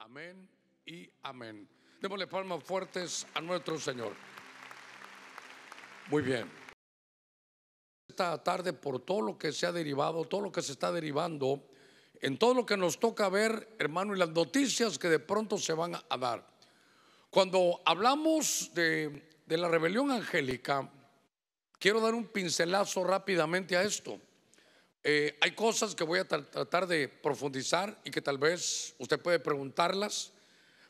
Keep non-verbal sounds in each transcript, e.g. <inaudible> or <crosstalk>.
Amén y amén. Démosle palmas fuertes a nuestro Señor. Muy bien. Esta tarde, por todo lo que se ha derivado, todo lo que se está derivando, en todo lo que nos toca ver, hermano, y las noticias que de pronto se van a dar. Cuando hablamos de, de la rebelión angélica, quiero dar un pincelazo rápidamente a esto. Eh, hay cosas que voy a tratar de profundizar y que tal vez usted puede preguntarlas,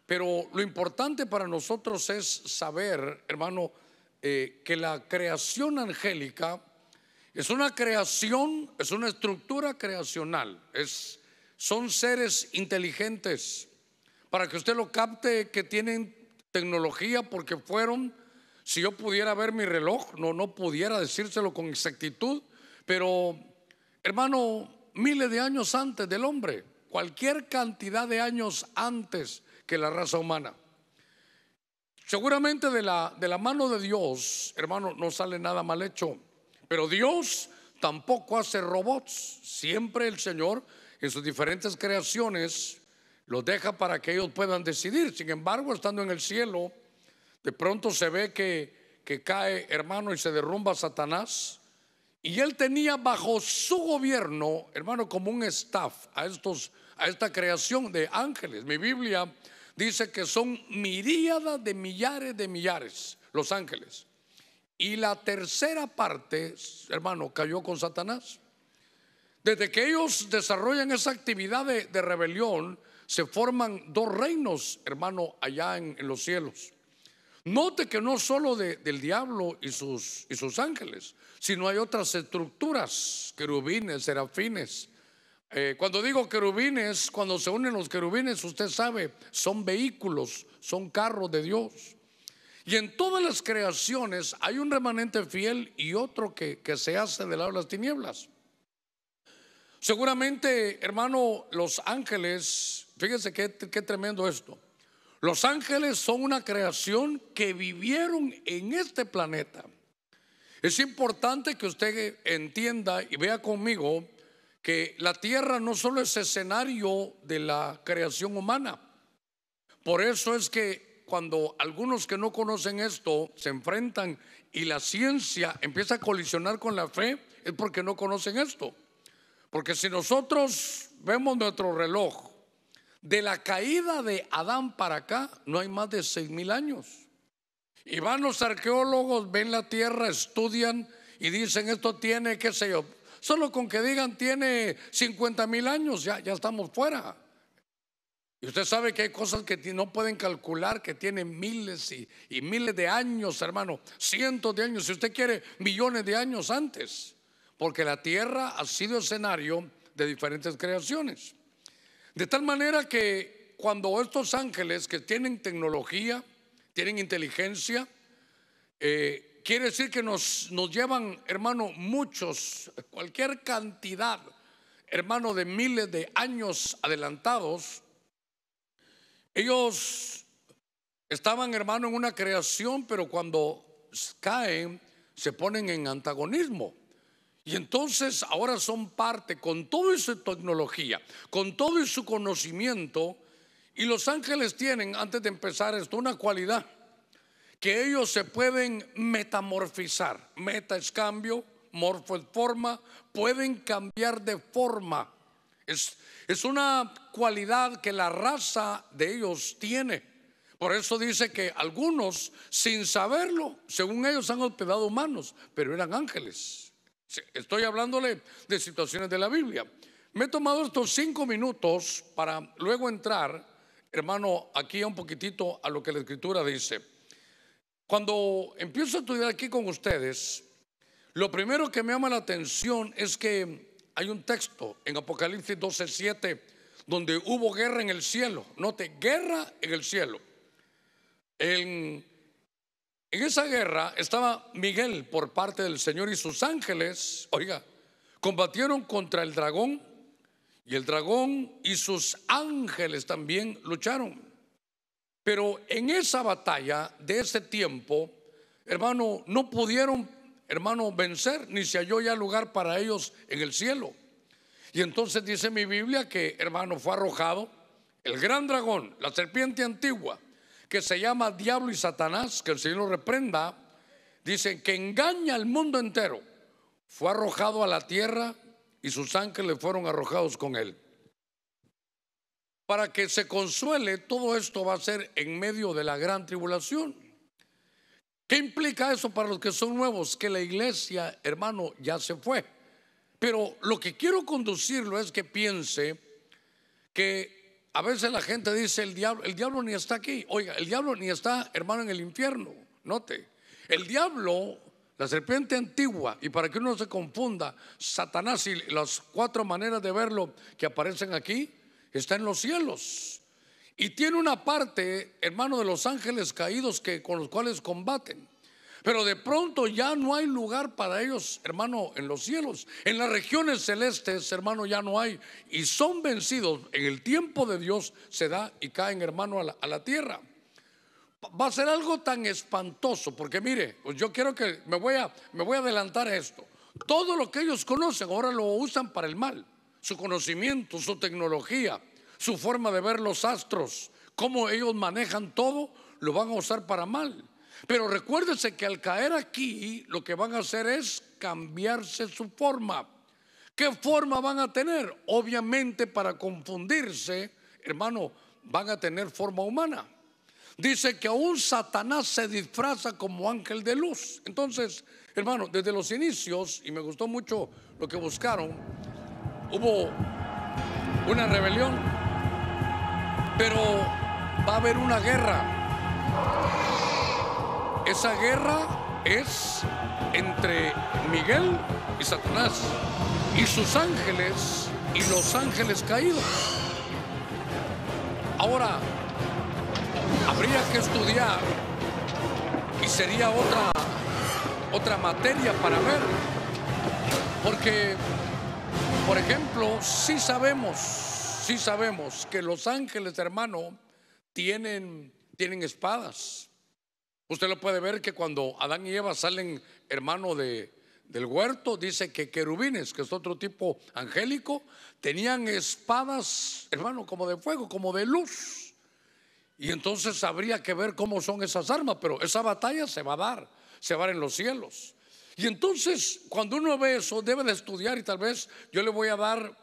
pero lo importante para nosotros es saber, hermano, eh, que la creación angélica es una creación, es una estructura creacional, es, son seres inteligentes. Para que usted lo capte, que tienen tecnología porque fueron, si yo pudiera ver mi reloj, no, no pudiera decírselo con exactitud, pero Hermano, miles de años antes del hombre, cualquier cantidad de años antes que la raza humana. Seguramente de la, de la mano de Dios, hermano, no sale nada mal hecho, pero Dios tampoco hace robots. Siempre el Señor en sus diferentes creaciones los deja para que ellos puedan decidir. Sin embargo, estando en el cielo, de pronto se ve que, que cae hermano y se derrumba Satanás y él tenía bajo su gobierno, hermano, como un staff a, estos, a esta creación de ángeles. Mi Biblia dice que son miríadas de millares de millares los ángeles. Y la tercera parte, hermano, cayó con Satanás. Desde que ellos desarrollan esa actividad de, rebelión, se forman dos reinos, hermano, allá en los cielos. Note que no solo del diablo y sus, ángeles, sino hay otras estructuras, querubines, serafines. Eh, cuando digo querubines, cuando se unen los querubines, usted sabe, son vehículos, son carros de Dios. Y en todas las creaciones hay un remanente fiel y otro que, se hace del lado de las tinieblas. Seguramente, hermano, los ángeles, fíjense qué tremendo esto. Los ángeles son una creación que vivieron en este planeta. Es importante que usted entienda y vea conmigo que la tierra no solo es escenario de la creación humana. Por eso es que cuando algunos que no conocen esto se enfrentan y la ciencia empieza a colisionar con la fe, es porque no conocen esto. Porque si nosotros vemos nuestro reloj de la caída de Adán para acá no hay más de seis mil años. Y van los arqueólogos, ven la tierra, estudian y dicen esto tiene, qué sé yo. Solo con que digan tiene 50 mil años, ya, ya estamos fuera. Y usted sabe que hay cosas que no pueden calcular, que tienen miles y, miles de años, hermano, cientos de años, si usted quiere, millones de años antes, porque la tierra ha sido escenario de diferentes creaciones. De tal manera que cuando estos ángeles que tienen tecnología, tienen inteligencia, eh, quiere decir que nos, nos llevan, hermano, muchos, cualquier cantidad, hermano, de miles de años adelantados, ellos estaban, hermano, en una creación, pero cuando caen, se ponen en antagonismo. Y entonces ahora son parte con toda su tecnología, con todo su conocimiento. Y los ángeles tienen, antes de empezar esto, una cualidad, que ellos se pueden metamorfizar. Meta es cambio, morfo es forma, pueden cambiar de forma. Es, es una cualidad que la raza de ellos tiene. Por eso dice que algunos, sin saberlo, según ellos han hospedado humanos, pero eran ángeles. Estoy hablándole de situaciones de la Biblia. Me he tomado estos cinco minutos para luego entrar, hermano, aquí un poquitito a lo que la escritura dice. Cuando empiezo a estudiar aquí con ustedes, lo primero que me llama la atención es que hay un texto en Apocalipsis 12:7 donde hubo guerra en el cielo. Note, guerra en el cielo. En en esa guerra estaba Miguel por parte del Señor y sus ángeles, oiga, combatieron contra el dragón y el dragón y sus ángeles también lucharon. Pero en esa batalla de ese tiempo, hermano, no pudieron, hermano, vencer, ni se halló ya lugar para ellos en el cielo. Y entonces dice mi Biblia que, hermano, fue arrojado el gran dragón, la serpiente antigua, que se llama Diablo y Satanás, que el Señor lo reprenda, dicen que engaña al mundo entero. Fue arrojado a la tierra y sus ángeles fueron arrojados con él. Para que se consuele, todo esto va a ser en medio de la gran tribulación. ¿Qué implica eso para los que son nuevos? Que la iglesia, hermano, ya se fue. Pero lo que quiero conducirlo es que piense que a veces la gente dice, el diablo, el diablo ni está aquí. Oiga, el diablo ni está, hermano, en el infierno. Note, el diablo, la serpiente antigua, y para que uno se confunda, Satanás y las cuatro maneras de verlo que aparecen aquí, está en los cielos. Y tiene una parte, hermano, de los ángeles caídos que, con los cuales combaten. Pero de pronto ya no hay lugar para ellos, hermano, en los cielos. En las regiones celestes, hermano, ya no hay. Y son vencidos. En el tiempo de Dios se da y caen, hermano, a la, tierra. Va a ser algo tan espantoso, porque mire, pues yo quiero que me voy a, me voy a adelantar a esto. Todo lo que ellos conocen ahora lo usan para el mal. Su conocimiento, su tecnología, su forma de ver los astros, cómo ellos manejan todo, lo van a usar para mal. Pero recuérdese que al caer aquí, lo que van a hacer es cambiarse su forma. ¿Qué forma van a tener? Obviamente para confundirse, hermano, van a tener forma humana. Dice que aún Satanás se disfraza como ángel de luz. Entonces, hermano, desde los inicios, y me gustó mucho lo que buscaron, hubo una rebelión, pero va a haber una guerra. Esa guerra es entre Miguel y Satanás, y sus ángeles y los ángeles caídos. Ahora, habría que estudiar y sería otra, otra materia para ver, porque, por ejemplo, sí sabemos, sí sabemos que los ángeles, hermano, tienen, tienen espadas Usted lo puede ver que cuando Adán y Eva salen hermano de, del huerto, dice que querubines, que es otro tipo angélico, tenían espadas, hermano, como de fuego, como de luz. Y entonces habría que ver cómo son esas armas, pero esa batalla se va a dar, se va a dar en los cielos. Y entonces, cuando uno ve eso, debe de estudiar y tal vez yo le voy a dar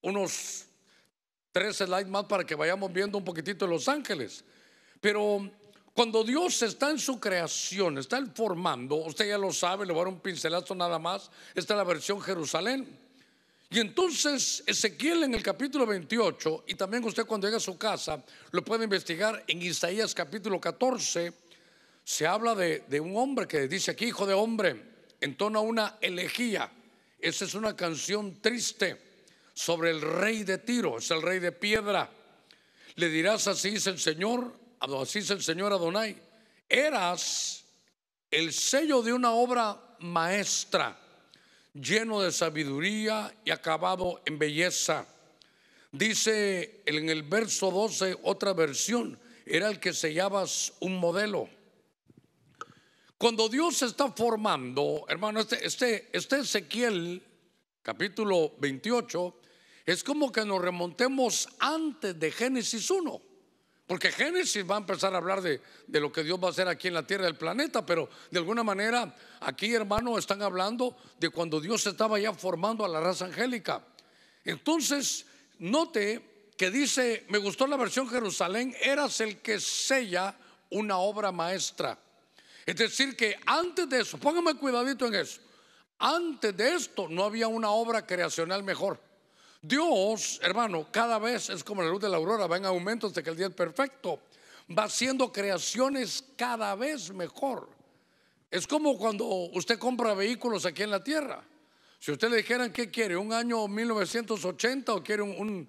unos tres slides más para que vayamos viendo un poquitito de Los Ángeles. Pero cuando Dios está en su creación, está formando, usted ya lo sabe, le voy a dar un pincelazo nada más, esta es la versión Jerusalén. Y entonces Ezequiel en el capítulo 28, y también usted cuando llega a su casa, lo puede investigar en Isaías capítulo 14, se habla de, de un hombre que dice aquí, hijo de hombre, en a una elegía. Esa es una canción triste sobre el rey de Tiro, es el rey de piedra. Le dirás así, dice el Señor, así dice el Señor Adonai, eras el sello de una obra maestra, lleno de sabiduría y acabado en belleza. Dice en el verso 12 otra versión, era el que sellabas un modelo. Cuando Dios está formando, hermano, este, este, este Ezequiel, capítulo 28, es como que nos remontemos antes de Génesis 1 porque Génesis va a empezar a hablar de, lo que Dios va a hacer aquí en la tierra del planeta, pero de alguna manera aquí, hermano, están hablando de cuando Dios estaba ya formando a la raza angélica. Entonces, note que dice, me gustó la versión Jerusalén, eras el que sella una obra maestra. Es decir, que antes de eso, póngame cuidadito en eso, antes de esto no había una obra creacional mejor. Dios, hermano, cada vez es como la luz de la aurora, va en aumento hasta que el día es perfecto. Va haciendo creaciones cada vez mejor. Es como cuando usted compra vehículos aquí en la tierra. Si usted le dijeran qué quiere, un año 1980 o quiere un,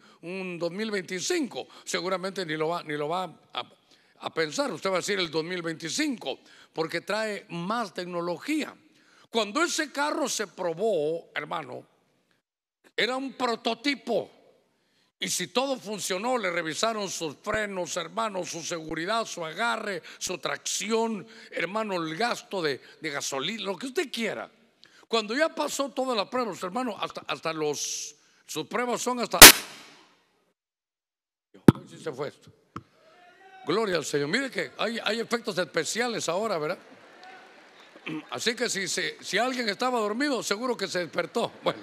2025, seguramente ni lo va, ni lo va a, a pensar. Usted va a decir el 2025, porque trae más tecnología. Cuando ese carro se probó, hermano, era un prototipo. Y si todo funcionó, le revisaron sus frenos, hermano, su seguridad, su agarre, su tracción, hermano, el gasto de, gasolina, lo que usted quiera. Cuando ya pasó todas la prueba, hermano, hasta, hasta los, sus pruebas son hasta... Si se fue esto. Gloria al Señor. Mire que hay, efectos especiales ahora, ¿verdad? Así que si, si alguien estaba dormido, seguro que se despertó. Bueno.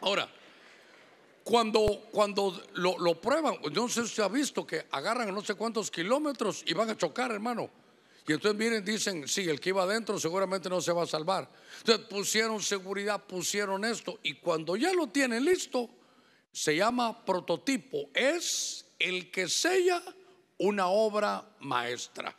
Ahora, cuando, cuando lo, prueban, yo no sé si ha visto que agarran no sé cuántos kilómetros y van a chocar, hermano. Y entonces miren, dicen, sí, el que iba adentro seguramente no se va a salvar. Entonces pusieron seguridad, pusieron esto. Y cuando ya lo tienen listo, se llama prototipo. Es el que sella una obra maestra.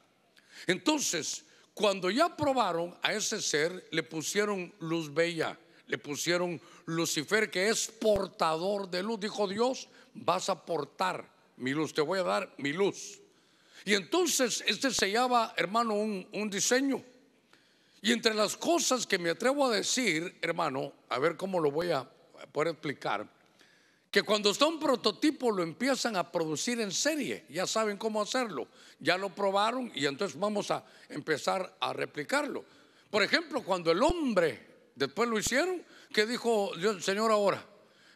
Entonces, cuando ya probaron a ese ser, le pusieron luz bella le pusieron Lucifer, que es portador de luz. Dijo Dios, vas a portar mi luz, te voy a dar mi luz. Y entonces este se llama, hermano, un, un diseño. Y entre las cosas que me atrevo a decir, hermano, a ver cómo lo voy a poder explicar, que cuando está un prototipo lo empiezan a producir en serie, ya saben cómo hacerlo, ya lo probaron y entonces vamos a empezar a replicarlo. Por ejemplo, cuando el hombre Después lo hicieron. ¿Qué dijo Dios, Señor ahora?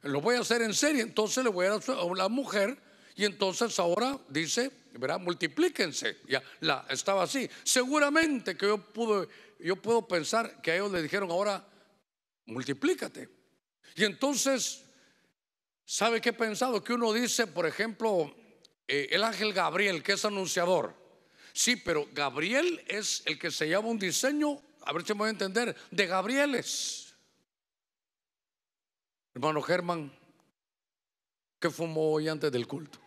Lo voy a hacer en serie. Entonces le voy a dar a la mujer. Y entonces ahora dice, ¿verdad? Multiplíquense. Ya la, estaba así. Seguramente que yo, pude, yo puedo pensar que a ellos le dijeron ahora, multiplícate. Y entonces, ¿sabe qué he pensado? Que uno dice, por ejemplo, eh, el ángel Gabriel, que es anunciador. Sí, pero Gabriel es el que se llama un diseño a ver si me voy a entender, de Gabrieles. Hermano Germán, que fumó hoy antes del culto.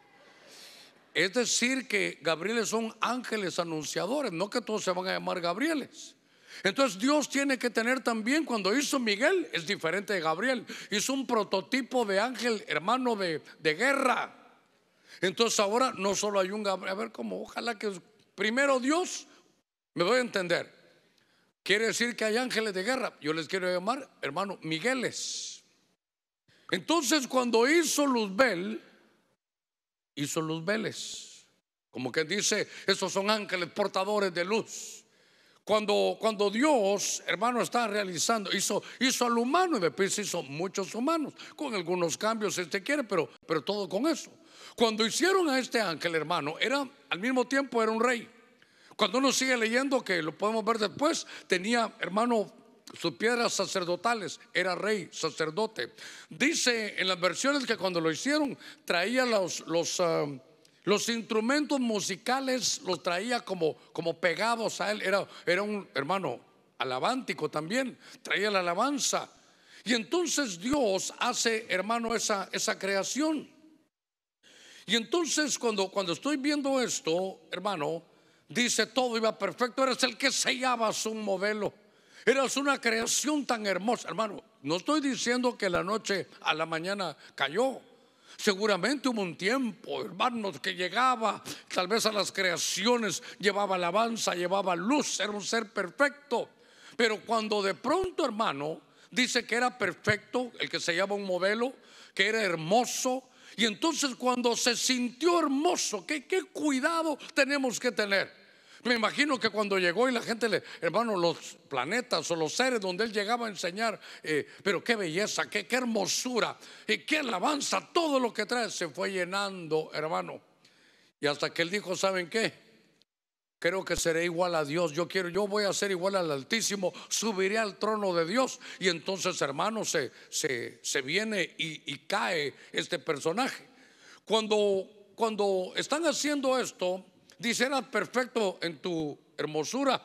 Es decir, que Gabrieles son ángeles anunciadores, no que todos se van a llamar Gabrieles. Entonces Dios tiene que tener también, cuando hizo Miguel, es diferente de Gabriel, hizo un prototipo de ángel, hermano de, guerra. Entonces ahora no solo hay un Gabriel, a ver cómo, ojalá que primero Dios, me voy a entender, Quiere decir que hay ángeles de guerra. Yo les quiero llamar, hermano, Migueles. Entonces, cuando hizo Luzbel, hizo Luzbeles. Como que dice, esos son ángeles portadores de luz. Cuando, cuando Dios, hermano, está realizando, hizo, hizo al humano y después hizo muchos humanos, con algunos cambios si usted quiere, pero, pero todo con eso. Cuando hicieron a este ángel, hermano, era al mismo tiempo era un rey. Cuando uno sigue leyendo, que lo podemos ver después, tenía, hermano, sus piedras sacerdotales, era rey, sacerdote. Dice en las versiones que cuando lo hicieron, traía los, los, um, los instrumentos musicales, los traía como, como pegados a él. Era, era un hermano alabántico también, traía la alabanza. Y entonces Dios hace, hermano, esa, esa creación. Y entonces cuando, cuando estoy viendo esto, hermano, Dice, todo iba perfecto, eres el que sellabas un modelo. Eras una creación tan hermosa. Hermano, no estoy diciendo que la noche a la mañana cayó. Seguramente hubo un tiempo, hermanos, que llegaba, tal vez a las creaciones, llevaba alabanza, llevaba luz, era un ser perfecto. Pero cuando de pronto, hermano, dice que era perfecto, el que se llama un modelo, que era hermoso, y entonces cuando se sintió hermoso, Que ¿qué, cuidado tenemos que tener? Me imagino que cuando llegó y la gente le, hermano, los planetas o los seres donde él llegaba a enseñar, eh, pero qué belleza, qué, hermosura y qué alabanza, todo lo que trae se fue llenando, hermano. Y hasta que él dijo, ¿saben qué? creo que seré igual a Dios. Yo quiero, yo voy a ser igual al Altísimo, subiré al trono de Dios. Y entonces, hermano, se, se, viene y, y, cae este personaje. Cuando, cuando están haciendo esto, Dice, eras perfecto en tu hermosura,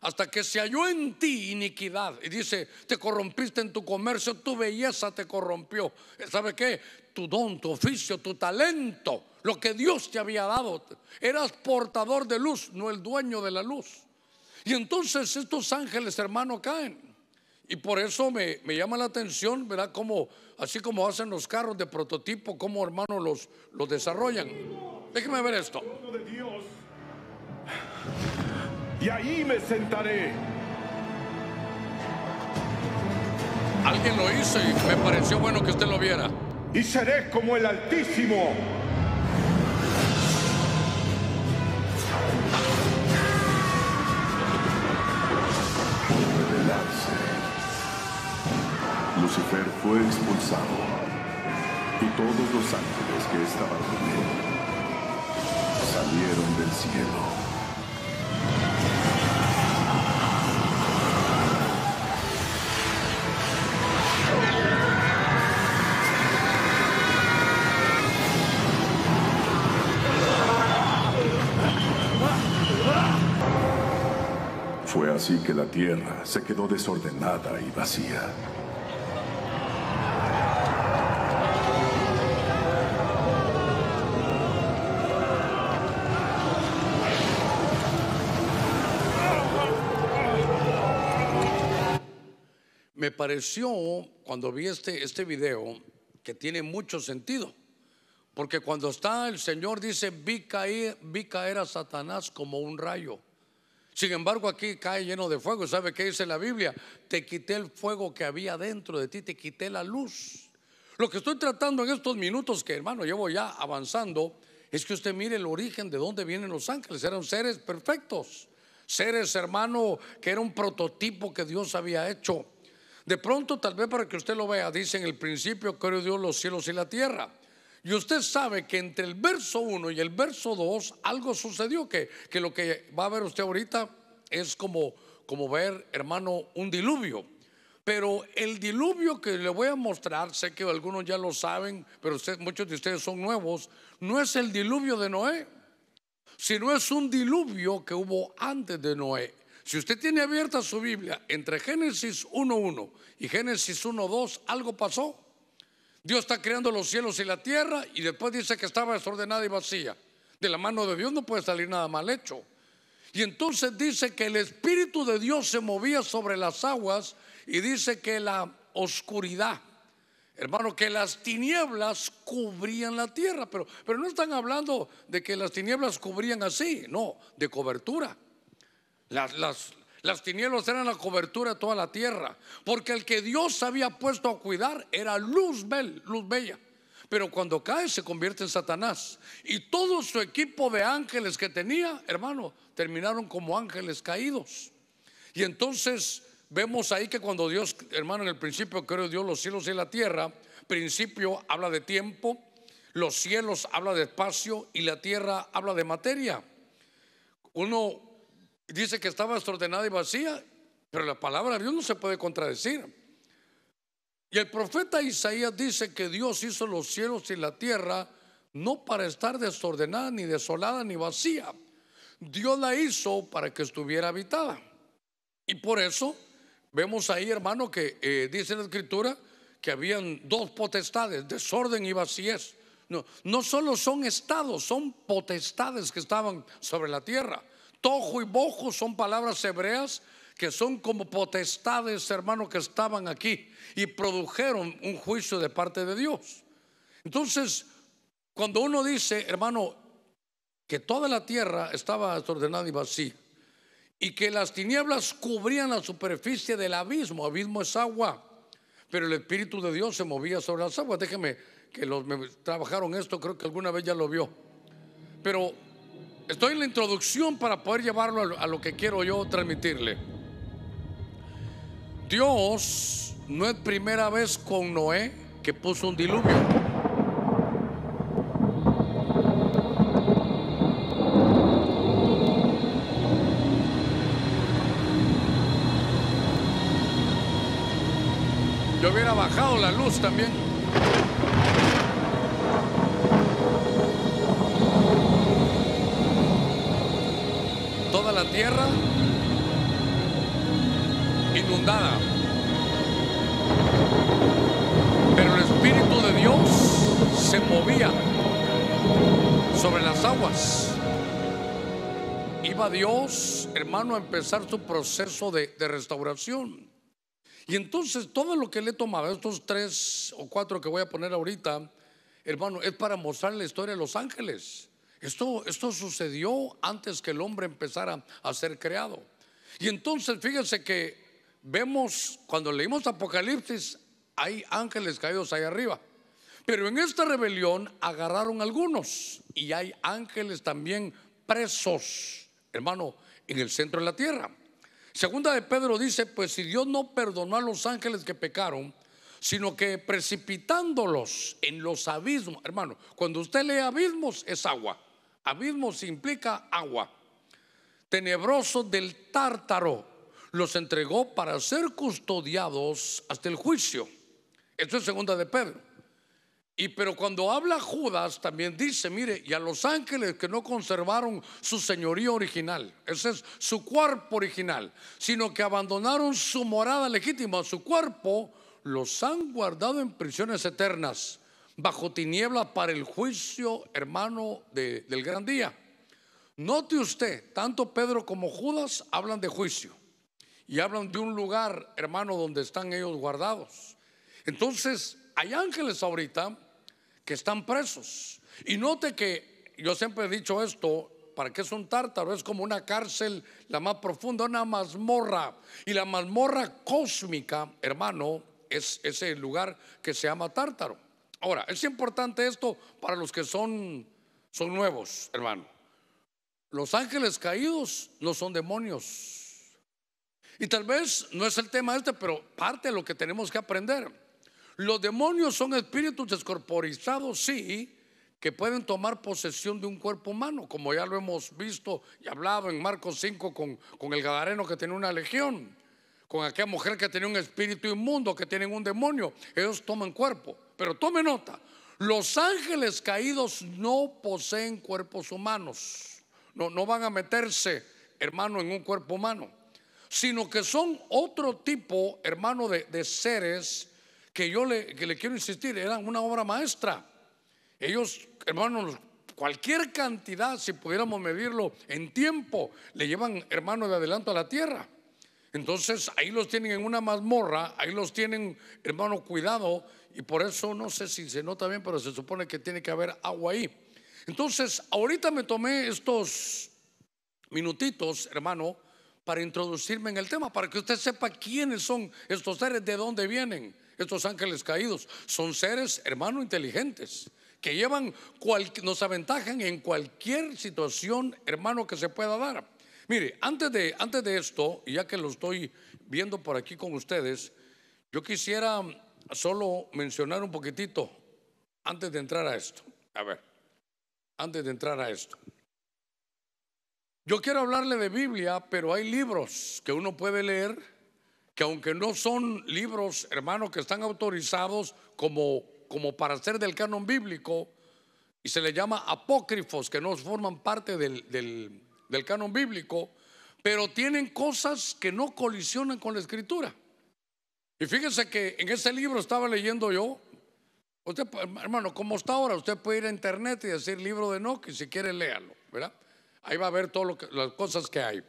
hasta que se halló en ti iniquidad. Y dice, te corrompiste en tu comercio, tu belleza te corrompió. Eh, ¿Sabe qué? Tu don, tu oficio, tu talento, lo que Dios te había dado. Eras portador de luz, no el dueño de la luz. Y entonces estos ángeles, hermano, caen. Y por eso me, llama la atención, ¿verdad? Como, así como hacen los carros de prototipo, cómo hermanos los, los desarrollan. Déjeme ver esto. Y ahí me sentaré. Alguien lo hizo y me pareció bueno que usted lo viera. Y seré como el Altísimo fue expulsado y todos los ángeles que estaban con él salieron del cielo. Fue así que la tierra se quedó desordenada y vacía. me pareció cuando vi este, este video que tiene mucho sentido. Porque cuando está el Señor dice, vi caer, vi caer a Satanás como un rayo. Sin embargo, aquí cae lleno de fuego. ¿Sabe qué dice la Biblia? Te quité el fuego que había dentro de ti, te quité la luz. Lo que estoy tratando en estos minutos que, hermano, llevo ya avanzando, es que usted mire el origen de dónde vienen los ángeles. Eran seres perfectos, seres, hermano, que era un prototipo que Dios había hecho. De pronto, tal vez para que usted lo vea, dice en el principio, creó Dios los cielos y la tierra. Y usted sabe que entre el verso 1 y el verso 2 algo sucedió que, lo que va a ver usted ahorita es como, como ver, hermano, un diluvio. Pero el diluvio que le voy a mostrar, sé que algunos ya lo saben, pero muchos de ustedes son nuevos, no es el diluvio de Noé, sino es un diluvio que hubo antes de Noé. Si usted tiene abierta su Biblia entre Génesis 1.1 y Génesis 1.2, algo pasó. Dios está creando los cielos y la tierra y después dice que estaba desordenada y vacía. De la mano de Dios no puede salir nada mal hecho. Y entonces dice que el Espíritu de Dios se movía sobre las aguas y dice que la oscuridad, hermano, que las tinieblas cubrían la tierra. Pero, pero no están hablando de que las tinieblas cubrían así, no, de cobertura. Las, las, tinieblas eran la cobertura de toda la tierra, porque el que Dios había puesto a cuidar era luz, bel, luz bella. Pero cuando cae se convierte en Satanás. Y todo su equipo de ángeles que tenía, hermano, terminaron como ángeles caídos. Y entonces vemos ahí que cuando Dios, hermano, en el principio creó Dios los cielos y la tierra, principio habla de tiempo, los cielos habla de espacio y la tierra habla de materia. Uno Dice que estaba desordenada y vacía, pero la palabra de Dios no se puede contradecir. Y el profeta Isaías dice que Dios hizo los cielos y la tierra no para estar desordenada, ni desolada, ni vacía. Dios la hizo para que estuviera habitada. Y por eso vemos ahí, hermano, que eh, dice la escritura que habían dos potestades, desorden y vacíez. No, no solo son estados, son potestades que estaban sobre la tierra. Tojo y bojo son palabras hebreas que son como potestades, hermano, que estaban aquí y produjeron un juicio de parte de Dios. Entonces, cuando uno dice, hermano, que toda la tierra estaba desordenada y vacía, y que las tinieblas cubrían la superficie del abismo, abismo es agua, pero el Espíritu de Dios se movía sobre las aguas. Déjeme que los me trabajaron esto, creo que alguna vez ya lo vio. Pero Estoy en la introducción para poder llevarlo a lo que quiero yo transmitirle. Dios no es primera vez con Noé que puso un diluvio. Yo hubiera bajado la luz también. Dios, hermano, a empezar su proceso de, restauración. Y entonces todo lo que le tomaba, estos tres o cuatro que voy a poner ahorita, hermano, es para mostrar la historia de los ángeles. Esto, esto sucedió antes que el hombre empezara a ser creado. Y entonces fíjense que vemos, cuando leímos Apocalipsis, hay ángeles caídos ahí arriba. Pero en esta rebelión agarraron algunos y hay ángeles también presos hermano, en el centro de la tierra. Segunda de Pedro dice, pues si Dios no perdonó a los ángeles que pecaron, sino que precipitándolos en los abismos, hermano, cuando usted lee abismos es agua, abismos implica agua, tenebrosos del tártaro, los entregó para ser custodiados hasta el juicio. Esto es segunda de Pedro. Y pero cuando habla Judas también dice, mire, y a los ángeles que no conservaron su señoría original, ese es su cuerpo original, sino que abandonaron su morada legítima, su cuerpo, los han guardado en prisiones eternas, bajo tiniebla para el juicio, hermano, del gran día. Note usted, tanto Pedro como Judas hablan de juicio y hablan de un lugar, hermano, donde están ellos guardados. Entonces, hay ángeles ahorita que están presos. Y note que yo siempre he dicho esto, ¿para qué es un tártaro? Es como una cárcel, la más profunda, una mazmorra. Y la mazmorra cósmica, hermano, es ese lugar que se llama tártaro. Ahora, es importante esto para los que son, son nuevos, hermano. Los ángeles caídos no son demonios. Y tal vez no es el tema este, pero parte de lo que tenemos que aprender. Los demonios son espíritus descorporizados, sí, que pueden tomar posesión de un cuerpo humano, como ya lo hemos visto y hablado en Marcos 5 con, el Gadareno que tenía una legión, con aquella mujer que tenía un espíritu inmundo, que tienen un demonio. Ellos toman cuerpo. Pero tome nota, los ángeles caídos no poseen cuerpos humanos, no, no van a meterse, hermano, en un cuerpo humano, sino que son otro tipo, hermano, de, de seres que yo le, que le quiero insistir, era una obra maestra. Ellos, hermanos, cualquier cantidad, si pudiéramos medirlo en tiempo, le llevan, hermano, de adelanto a la tierra. Entonces ahí los tienen en una mazmorra, ahí los tienen, hermano, cuidado, y por eso no sé si se nota bien, pero se supone que tiene que haber agua ahí. Entonces, ahorita me tomé estos minutitos, hermano, para introducirme en el tema, para que usted sepa quiénes son estos seres, de dónde vienen. Estos ángeles caídos son seres, hermano, inteligentes, que llevan, nos aventajan en cualquier situación, hermano, que se pueda dar. Mire, antes de, antes de esto, y ya que lo estoy viendo por aquí con ustedes, yo quisiera solo mencionar un poquitito antes de entrar a esto. A ver, antes de entrar a esto. Yo quiero hablarle de Biblia, pero hay libros que uno puede leer que aunque no son libros, hermano que están autorizados como, como para ser del canon bíblico, y se le llama apócrifos, que no forman parte del, canon bíblico, pero tienen cosas que no colisionan con la escritura. Y fíjense que en ese libro estaba leyendo yo, usted, hermano, como está ahora, usted puede ir a internet y decir libro de Enoch y si quiere léalo, ¿verdad? Ahí va a ver todas las cosas que hay.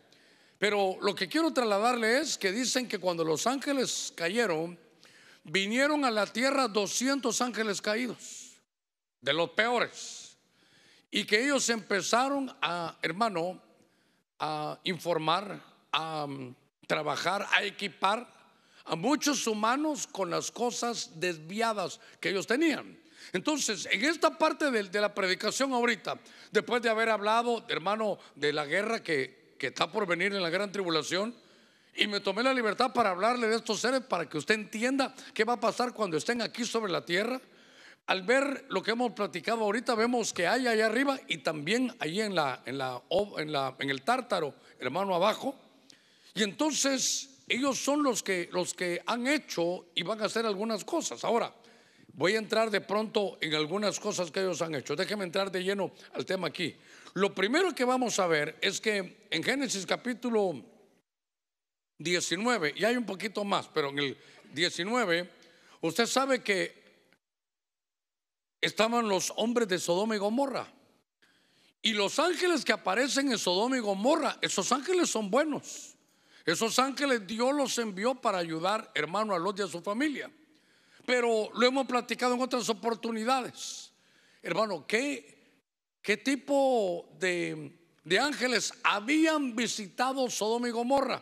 Pero lo que quiero trasladarle es que dicen que cuando los ángeles cayeron, vinieron a la tierra 200 ángeles caídos, de los peores, y que ellos empezaron a, hermano, a informar, a mm, trabajar, a equipar a muchos humanos con las cosas desviadas que ellos tenían. Entonces, en esta parte de, de la predicación ahorita, después de haber hablado, hermano, de la guerra que que está por venir en la gran tribulación. Y me tomé la libertad para hablarle de estos seres para que usted entienda qué va a pasar cuando estén aquí sobre la tierra. Al ver lo que hemos platicado ahorita, vemos que hay allá arriba y también ahí en, la, en, la, en, la, en el tártaro, hermano abajo. Y entonces ellos son los que, los que han hecho y van a hacer algunas cosas. Ahora, voy a entrar de pronto en algunas cosas que ellos han hecho. Déjeme entrar de lleno al tema aquí. Lo primero que vamos a ver es que en Génesis capítulo 19, y hay un poquito más, pero en el 19, usted sabe que estaban los hombres de Sodoma y Gomorra. Y los ángeles que aparecen en Sodoma y Gomorra, esos ángeles son buenos. Esos ángeles Dios los envió para ayudar, hermano, a Lot de a su familia. Pero lo hemos platicado en otras oportunidades. Hermano, qué qué tipo de, ángeles habían visitado Sodoma y Gomorra.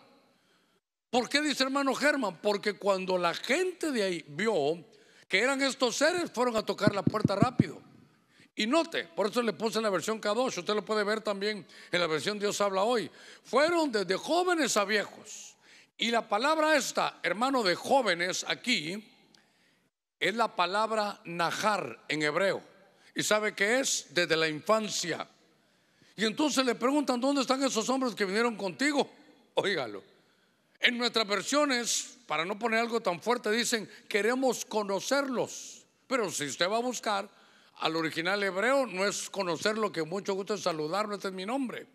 ¿Por qué dice hermano Germán? Porque cuando la gente de ahí vio que eran estos seres, fueron a tocar la puerta rápido. Y note, por eso le puse en la versión K2, usted lo puede ver también en la versión Dios habla hoy. Fueron desde jóvenes a viejos. Y la palabra esta, hermano de jóvenes, aquí, es la palabra najar en hebreo. ¿Y sabe qué es? Desde la infancia. Y entonces le preguntan, ¿dónde están esos hombres que vinieron contigo? Óigalo. En nuestras versiones, para no poner algo tan fuerte, dicen, queremos conocerlos. Pero si usted va a buscar al original hebreo, no es conocerlo que mucho gusto es saludarlo, este es mi nombre.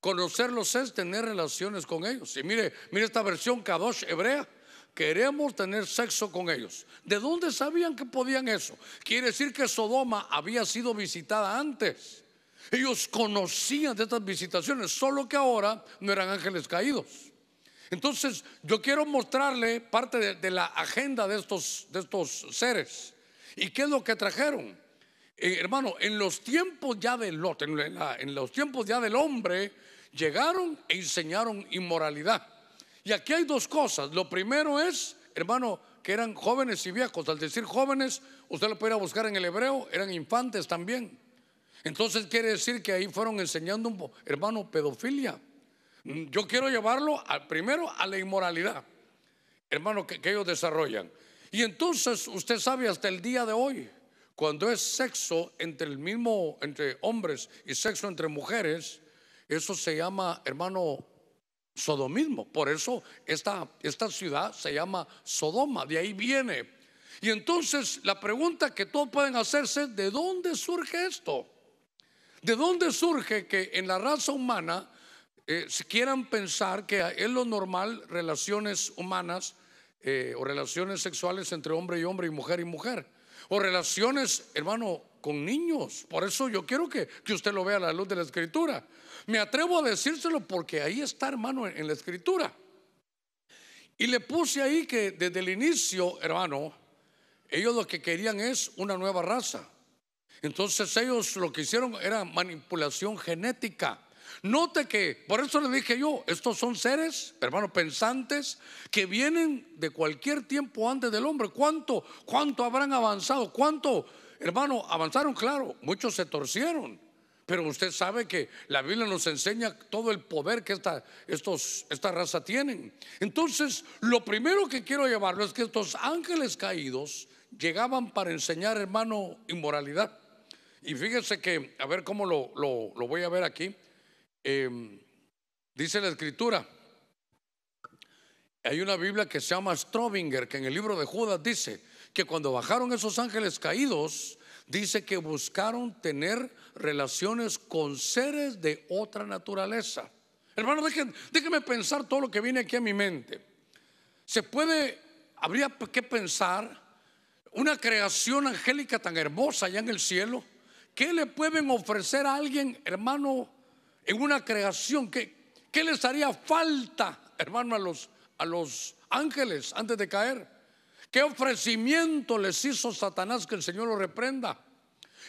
Conocerlos es tener relaciones con ellos. Y mire, mire esta versión Kadosh hebrea queremos tener sexo con ellos. ¿De dónde sabían que podían eso? Quiere decir que Sodoma había sido visitada antes. Ellos conocían de estas visitaciones, solo que ahora no eran ángeles caídos. Entonces, yo quiero mostrarle parte de, la agenda de estos, de estos seres. ¿Y qué es lo que trajeron? Eh, hermano, en los tiempos ya del en los tiempos ya del hombre, llegaron e enseñaron inmoralidad y aquí hay dos cosas. Lo primero es, hermano, que eran jóvenes y viejos. Al decir jóvenes, usted lo puede buscar en el hebreo, eran infantes también. Entonces quiere decir que ahí fueron enseñando, un, hermano, pedofilia. Mm, yo quiero llevarlo al, primero a la inmoralidad, hermano, que, que ellos desarrollan. Y entonces usted sabe hasta el día de hoy, cuando es sexo entre el mismo, entre hombres y sexo entre mujeres, eso se llama, hermano, sodomismo. Por eso esta, esta ciudad se llama Sodoma, de ahí viene. Y entonces la pregunta que todos pueden hacerse es, ¿de dónde surge esto? ¿De dónde surge que en la raza humana se eh, si quieran pensar que es lo normal relaciones humanas eh, o relaciones sexuales entre hombre y hombre y mujer y mujer? O relaciones, hermano, con niños. Por eso yo quiero que, usted lo vea a la luz de la escritura. Me atrevo a decírselo porque ahí está, hermano, en, la escritura. Y le puse ahí que desde el inicio, hermano, ellos lo que querían es una nueva raza. Entonces ellos lo que hicieron era manipulación genética. Note que, por eso le dije yo, estos son seres, hermano, pensantes, que vienen de cualquier tiempo antes del hombre. ¿Cuánto, cuánto habrán avanzado? ¿Cuánto Hermano, avanzaron, claro, muchos se torcieron, pero usted sabe que la Biblia nos enseña todo el poder que esta, estos, esta raza tienen. Entonces, lo primero que quiero llevarlo es que estos ángeles caídos llegaban para enseñar, hermano, inmoralidad. Y fíjense que, a ver cómo lo, voy a ver aquí. Em, dice la escritura, hay una Biblia que se llama Strobinger, que en el libro de Judas dice, que cuando bajaron esos ángeles caídos, dice que buscaron tener relaciones con seres de otra naturaleza. Hermano, déjenme, pensar todo lo que viene aquí a mi mente. Se puede, habría que pensar una creación angélica tan hermosa allá en el cielo. ¿Qué le pueden ofrecer a alguien, hermano, en una creación? ¿Qué, les haría falta, hermano, a los, a los ángeles antes de caer? ¿Qué ofrecimiento les hizo Satanás que el Señor lo reprenda?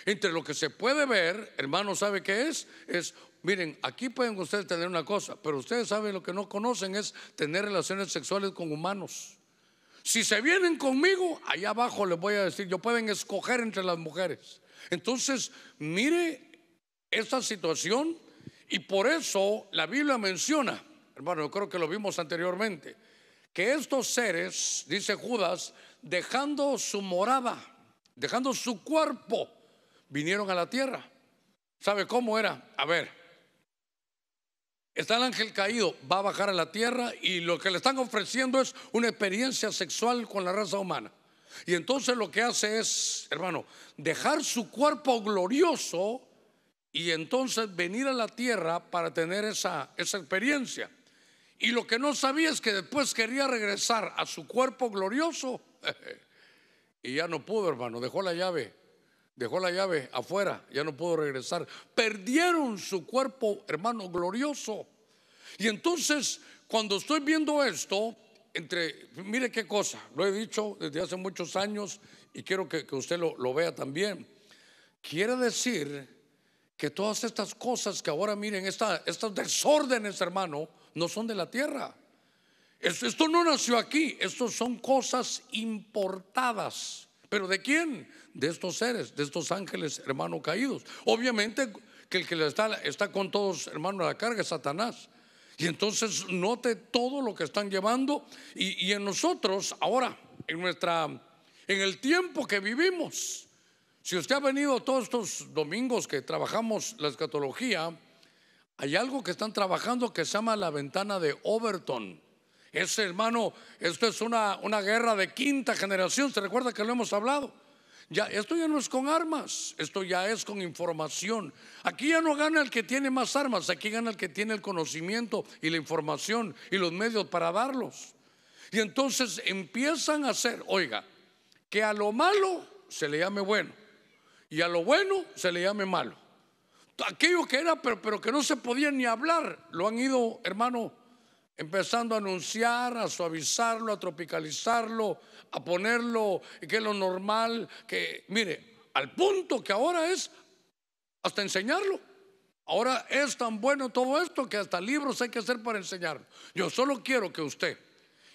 Entre lo que se puede ver, hermano, ¿sabe qué es? Es, miren, aquí pueden ustedes tener una cosa, pero ustedes saben lo que no conocen es tener relaciones sexuales con humanos. Si se vienen conmigo, allá abajo les voy a decir, yo pueden escoger entre las mujeres. Entonces, mire esta situación y por eso la Biblia menciona, hermano, yo creo que lo vimos anteriormente, que estos seres, dice Judas, dejando su morada, dejando su cuerpo, vinieron a la tierra. ¿Sabe cómo era? A ver, está el ángel caído, va a bajar a la tierra y lo que le están ofreciendo es una experiencia sexual con la raza humana. Y entonces lo que hace es, hermano, dejar su cuerpo glorioso y entonces venir a la tierra para tener esa, esa experiencia. Y lo que no sabía es que después quería regresar a su cuerpo glorioso. <laughs> y ya no pudo, hermano. Dejó la llave. Dejó la llave afuera. Ya no pudo regresar. Perdieron su cuerpo, hermano, glorioso. Y entonces, cuando estoy viendo esto, entre, mire qué cosa, lo he dicho desde hace muchos años y quiero que, usted lo vea también. Quiere decir que todas estas cosas que ahora miren, esta, estas desórdenes, hermano, no son de la tierra. Esto, no nació aquí, esto son cosas importadas. ¿Pero de quién? De estos seres, de estos ángeles, hermano, caídos. Obviamente que el que está, está con todos, hermano, a la carga es Satanás. Y entonces note todo lo que están llevando y, en nosotros ahora, en nuestra, en el tiempo que vivimos, si usted ha venido todos estos domingos que trabajamos la escatología, hay algo que están trabajando que se llama la ventana de Overton. Ese hermano, esto es una, una guerra de quinta generación, se recuerda que lo hemos hablado. Ya, esto ya no es con armas, esto ya es con información. Aquí ya no gana el que tiene más armas, aquí gana el que tiene el conocimiento y la información y los medios para darlos. Y entonces empiezan a hacer, oiga, que a lo malo se le llame bueno y a lo bueno se le llame malo. Aquello que era, pero, pero que no se podía ni hablar, lo han ido, hermano, empezando a anunciar, a suavizarlo, a tropicalizarlo, a ponerlo, que es lo normal, que, mire, al punto que ahora es hasta enseñarlo. Ahora es tan bueno todo esto que hasta libros hay que hacer para enseñarlo. Yo solo quiero que usted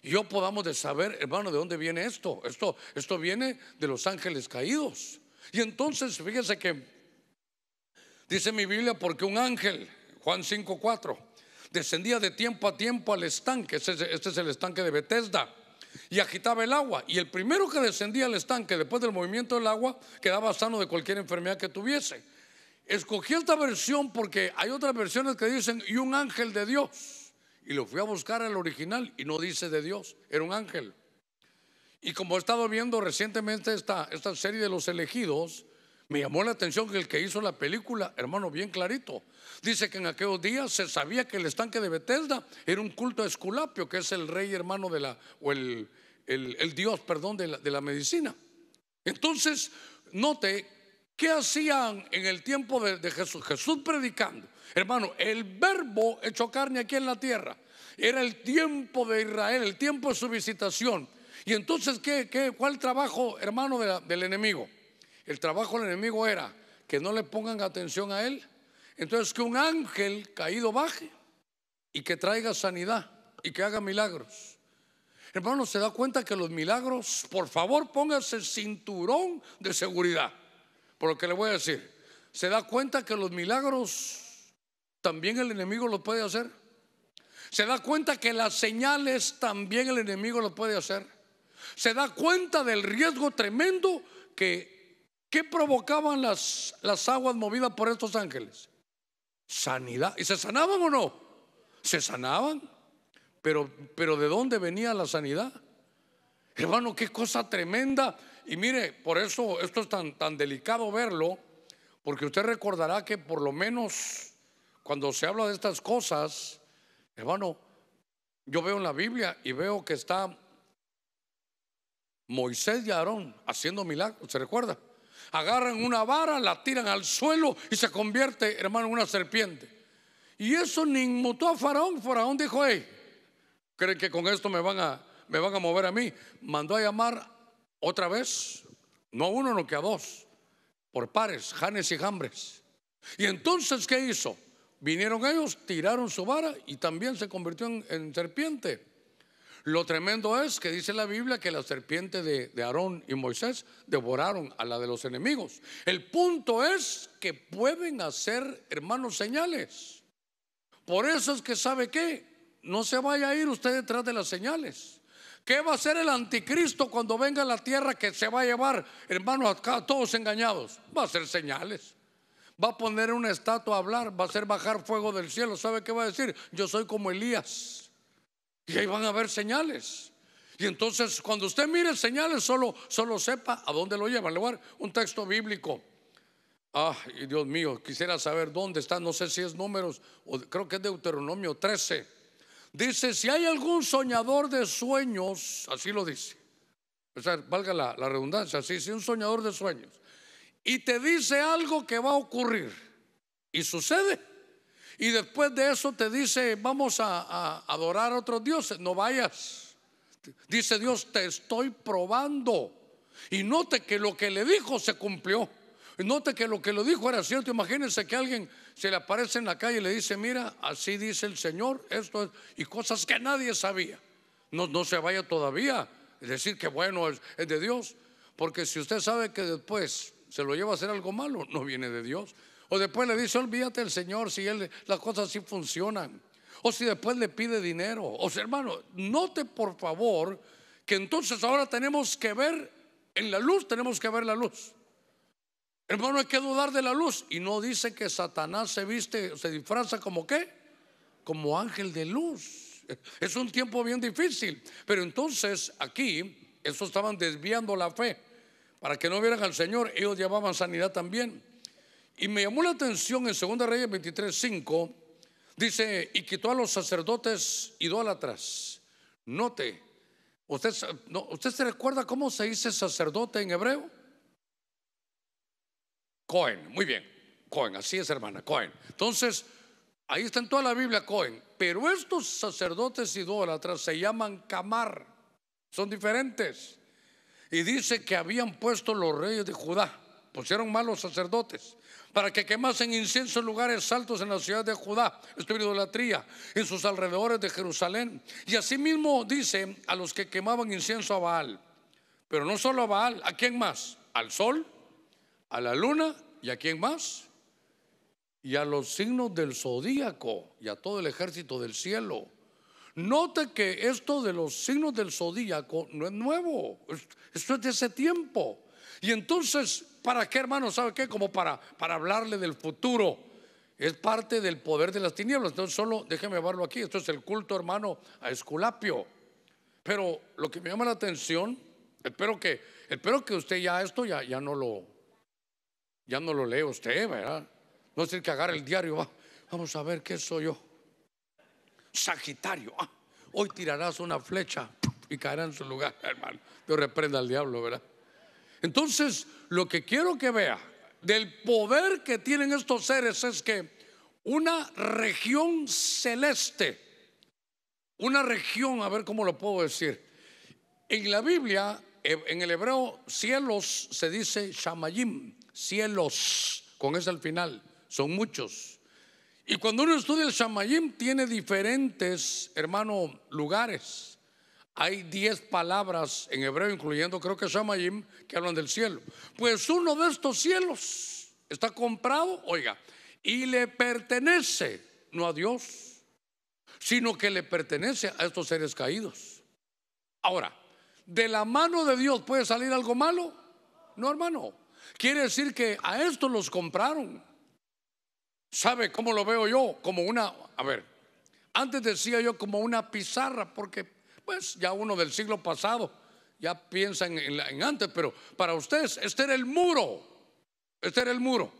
y yo podamos de saber, hermano, de dónde viene esto. Esto, esto viene de los ángeles caídos. Y entonces, fíjese que dice mi Biblia, porque un ángel, Juan 5:4, descendía de tiempo a tiempo al estanque, este es, el estanque de Bethesda, y agitaba el agua. Y el primero que descendía al estanque después del movimiento del agua quedaba sano de cualquier enfermedad que tuviese. Escogí esta versión porque hay otras versiones que dicen, y un ángel de Dios. Y lo fui a buscar al original y no dice de Dios, era un ángel. Y como he estado viendo recientemente esta, esta serie de los elegidos, me llamó la atención que el que hizo la película, hermano, bien clarito, dice que en aquellos días se sabía que el estanque de Betesda era un culto a Esculapio, que es el rey hermano de la, o el, el, dios, perdón, de la, medicina. Entonces, note qué hacían en el tiempo de, de Jesús. Jesús predicando. Hermano, el verbo hecho carne aquí en la tierra. Era el tiempo de Israel, el tiempo de su visitación. Y entonces, ¿qué, cuál trabajo, hermano, del enemigo? El trabajo del enemigo era que no le pongan atención a él. Entonces, que un ángel caído baje y que traiga sanidad y que haga milagros. Hermano, se da cuenta que los milagros, por favor, póngase cinturón de seguridad. Por lo que le voy a decir, se da cuenta que los milagros también el enemigo los puede hacer. Se da cuenta que las señales también el enemigo los puede hacer se da cuenta del riesgo tremendo que, que provocaban las, las aguas movidas por estos ángeles. Sanidad. ¿Y se sanaban o no? Se sanaban. Pero, pero ¿de dónde venía la sanidad? Hermano, qué cosa tremenda. Y mire, por eso esto es tan, tan delicado verlo, porque usted recordará que por lo menos cuando se habla de estas cosas, hermano, yo veo en la Biblia y veo que está Moisés y Aarón haciendo milagros, ¿se recuerda? Agarran una vara, la tiran al suelo y se convierte, hermano, en una serpiente. Y eso ni inmutó a Faraón. Faraón dijo, hey, ¿creen que con esto me van a, me van a mover a mí? Mandó a llamar otra vez, no a uno, no que a dos, por pares, janes y jambres. Y entonces, ¿qué hizo? Vinieron ellos, tiraron su vara y también se convirtió en serpiente. Lo tremendo es que dice la Biblia que la serpiente de, Aarón y Moisés devoraron a la de los enemigos. El punto es que pueden hacer, hermanos, señales. Por eso es que sabe que no se vaya a ir usted detrás de las señales. ¿Qué va a hacer el anticristo cuando venga a la tierra que se va a llevar, hermanos, acá todos engañados? Va a hacer señales. Va a poner una estatua a hablar, va a hacer bajar fuego del cielo. ¿Sabe qué va a decir? Yo soy como Elías. Y ahí van a ver señales. Y entonces cuando usted mire señales, solo, solo sepa a dónde lo llevan. Le un texto bíblico. Ah, Dios mío, quisiera saber dónde está, no sé si es números, o creo que es Deuteronomio 13. Dice, si hay algún soñador de sueños, así lo dice, o sea, valga la, redundancia, así, si un soñador de sueños, y te dice algo que va a ocurrir, y sucede, y después de eso te dice, vamos a, adorar a otros dioses, no vayas. Dice Dios, te estoy probando. Y note que lo que le dijo se cumplió. Note que lo que le dijo era cierto. Imagínense que alguien se le aparece en la calle y le dice, mira, así dice el Señor, esto es, y cosas que nadie sabía. No, se vaya todavía. Es decir, que bueno es, es de Dios. Porque si usted sabe que después se lo lleva a hacer algo malo, no viene de Dios. O después le dice, olvídate del Señor si él, las cosas así funcionan. O si después le pide dinero. O sea, hermano, note por favor que entonces ahora tenemos que ver en la luz, tenemos que ver la luz. Hermano, hay que dudar de la luz. Y no dice que Satanás se viste, se disfraza como qué? Como ángel de luz. Es un tiempo bien difícil. Pero entonces aquí, eso estaban desviando la fe. Para que no vieran al Señor, ellos llamaban sanidad también. Y me llamó la atención en 2 Reyes 23, 5, dice, y quitó a los sacerdotes idólatras. Note, ¿usted, ¿usted se recuerda cómo se dice sacerdote en hebreo? Cohen, muy bien, Cohen, así es hermana, Cohen. Entonces, ahí está en toda la Biblia Cohen, pero estos sacerdotes idólatras se llaman Camar, son diferentes. Y dice que habían puesto los reyes de Judá, pusieron malos sacerdotes para que quemasen incienso en lugares altos en la ciudad de Judá, esto es idolatría, en sus alrededores de Jerusalén. Y asimismo dice a los que quemaban incienso a Baal, pero no solo a Baal, ¿a quién más? Al sol, a la luna y a quién más? Y a los signos del zodíaco y a todo el ejército del cielo. Note que esto de los signos del zodíaco no es nuevo, esto es de ese tiempo. Y entonces ¿Para qué, hermano? ¿Sabe qué? Como para, para hablarle del futuro. Es parte del poder de las tinieblas. Entonces, solo déjeme llevarlo aquí. Esto es el culto, hermano, a Esculapio. Pero lo que me llama la atención, espero que, espero que usted ya esto ya, ya no lo, ya no lo lee usted, ¿verdad? No es decir que agarre el diario, vamos a ver qué soy yo. Sagitario, ah, hoy tirarás una flecha y caerá en su lugar, <laughs> hermano. Dios reprenda al diablo, ¿verdad? Entonces, lo que quiero que vea del poder que tienen estos seres es que una región celeste, una región, a ver cómo lo puedo decir, en la Biblia, eh, en el hebreo, cielos se dice shamayim, cielos, con ese al final, son muchos. Y cuando uno estudia el shamayim, tiene diferentes, hermano, lugares hay diez palabras en hebreo, incluyendo creo que Shamayim, que hablan del cielo. Pues uno de estos cielos está comprado, oiga, y le pertenece, no a Dios, sino que le pertenece a estos seres caídos. Ahora, ¿de la mano de Dios puede salir algo malo? No, hermano. Quiere decir que a estos los compraron. ¿Sabe cómo lo veo yo? Como una, a ver, antes decía yo como una pizarra, porque pues ya uno del siglo pasado, ya piensa en, antes, pero para ustedes este era el muro, este era el muro.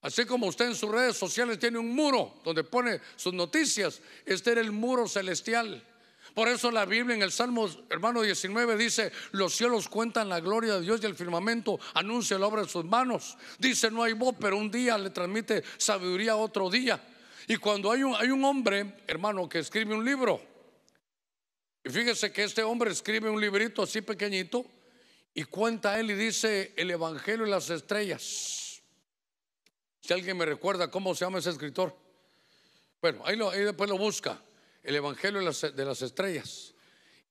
Así como usted en sus redes sociales tiene un muro donde pone sus noticias, este era el muro celestial. Por eso la Biblia en el Salmo hermano 19 dice, los cielos cuentan la gloria de Dios y el firmamento anuncia la obra de sus manos. Dice, no hay voz, pero un día le transmite sabiduría otro día. Y cuando hay un, hay un hombre, hermano, que escribe un libro, y fíjese que este hombre escribe un librito así pequeñito y cuenta él y dice el Evangelio y las estrellas. Si alguien me recuerda cómo se llama ese escritor. Bueno, ahí, lo, ahí después lo busca, el Evangelio de las, estrellas.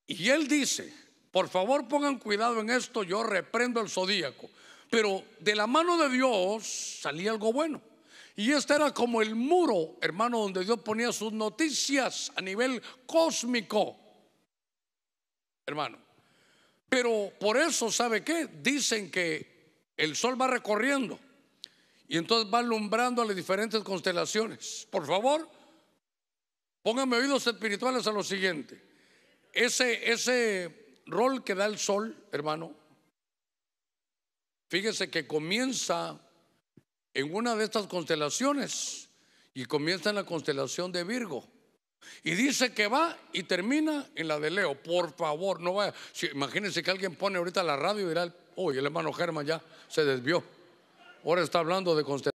Y él dice, por favor pongan cuidado en esto, yo reprendo el zodíaco. Pero de la mano de Dios salía algo bueno. Y este era como el muro, hermano, donde Dios ponía sus noticias a nivel cósmico hermano. Pero por eso, ¿sabe qué? Dicen que el sol va recorriendo y entonces va alumbrando a las diferentes constelaciones. Por favor, pónganme oídos espirituales a lo siguiente. Ese, ese rol que da el sol, hermano, fíjese que comienza en una de estas constelaciones y comienza en la constelación de Virgo. Y dice que va y termina en la de Leo. Por favor, no vaya. imagínense que alguien pone ahorita la radio y dirá, uy, el hermano Germán ya se desvió. Ahora está hablando de constelaciones.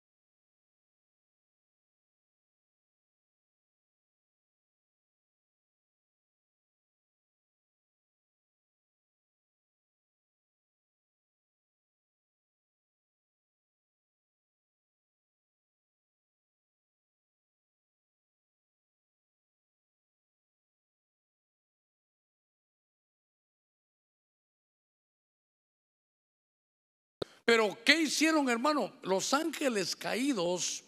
Pero ¿qué hicieron, hermano? Los ángeles caídos,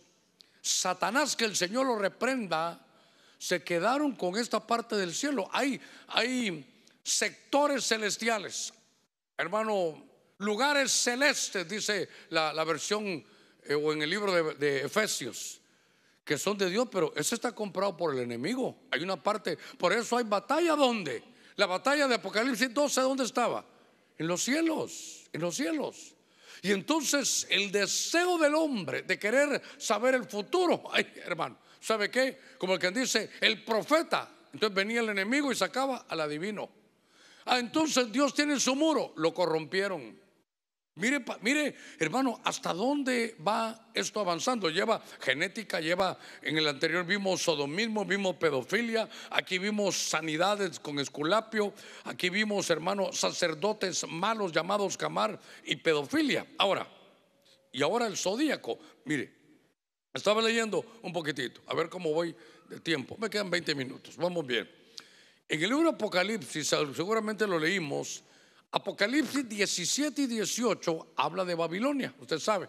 Satanás, que el Señor lo reprenda, se quedaron con esta parte del cielo. Hay, hay sectores celestiales, hermano, lugares celestes, dice la, versión eh, o en el libro de, Efesios que son de Dios, pero ese está comprado por el enemigo. Hay una parte, por eso hay batalla ¿Dónde? La batalla de Apocalipsis 12, ¿dónde estaba? En los cielos, en los cielos. Y entonces el deseo del hombre de querer saber el futuro, <laughs> ay hermano, ¿sabe qué? Como el que dice, el profeta. Entonces venía el enemigo y sacaba al adivino. Ah, entonces Dios tiene su muro, lo corrompieron. Mire, mire, hermano, hasta dónde va esto avanzando. Lleva genética, lleva, en el anterior vimos sodomismo, vimos pedofilia, aquí vimos sanidades con esculapio, aquí vimos, hermano, sacerdotes malos llamados camar y pedofilia. Ahora, y ahora el zodíaco. Mire, estaba leyendo un poquitito, a ver cómo voy de tiempo. Me quedan 20 minutos, vamos bien. En el libro Apocalipsis, seguramente lo leímos Apocalipsis 17 y 18 habla de Babilonia, usted sabe.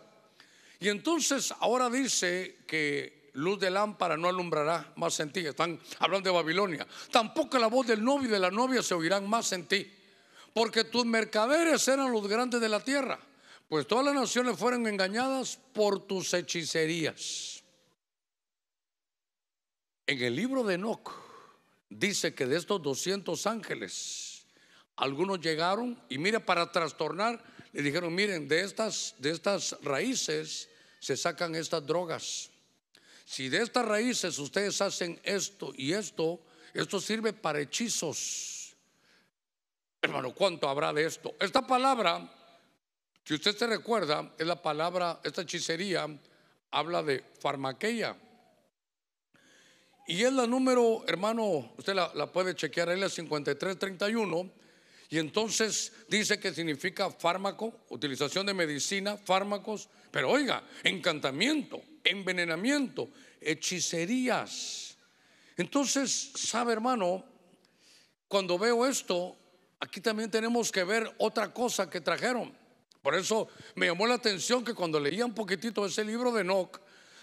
Y entonces ahora dice que luz de lámpara no alumbrará más en ti. Están hablando de Babilonia. Tampoco la voz del novio y de la novia se oirán más en ti. Porque tus mercaderes eran los grandes de la tierra. Pues todas las naciones fueron engañadas por tus hechicerías. En el libro de Enoch dice que de estos 200 ángeles algunos llegaron y mira, para trastornar, le dijeron, miren, de estas, de estas raíces se sacan estas drogas. Si de estas raíces ustedes hacen esto y esto, esto sirve para hechizos. Hermano, ¿cuánto habrá de esto? Esta palabra, si usted se recuerda, es la palabra, esta hechicería habla de farmaqueia. Y es la número, hermano, usted la, la puede chequear, es la 5331 y entonces dice que significa fármaco, utilización de medicina, fármacos, pero oiga, encantamiento, envenenamiento, hechicerías. Entonces, sabe hermano, cuando veo esto, aquí también tenemos que ver otra cosa que trajeron. Por eso me llamó la atención que cuando leía un poquitito ese libro de Enoch,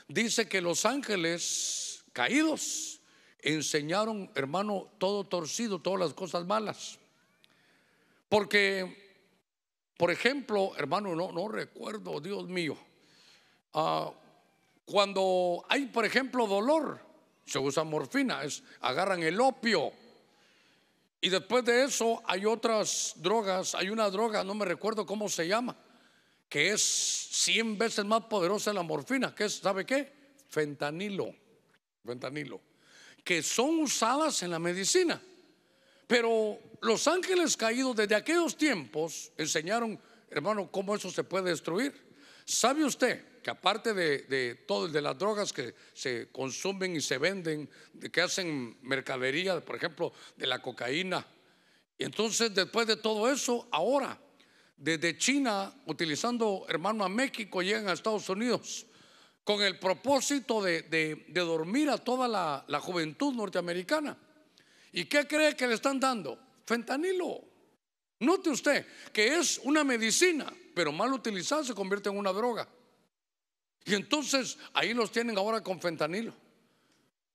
dice que los ángeles caídos enseñaron, hermano, todo torcido, todas las cosas malas. Porque, por ejemplo, hermano, no, recuerdo, Dios mío, ah, cuando hay, por ejemplo, dolor, se usa morfina, agarran el opio. Y después de eso hay otras drogas, hay una droga, no me recuerdo cómo se llama, que es 100 veces más poderosa la morfina, que es, ¿sabe qué? Fentanilo, fentanilo, que son usadas en la medicina. Pero los ángeles caídos desde aquellos tiempos enseñaron, hermano, cómo eso se puede destruir. ¿Sabe usted que aparte de, de de las drogas que se consumen y se venden, que hacen mercadería, por ejemplo, de la cocaína? Y entonces, después de todo eso, ahora, desde China, utilizando, hermano, a México, llegan a Estados Unidos con el propósito de, dormir a toda la juventud norteamericana. ¿Y qué cree que le están dando? Fentanilo. Note usted que es una medicina, pero mal utilizada se convierte en una droga. Y entonces ahí los tienen ahora con fentanilo.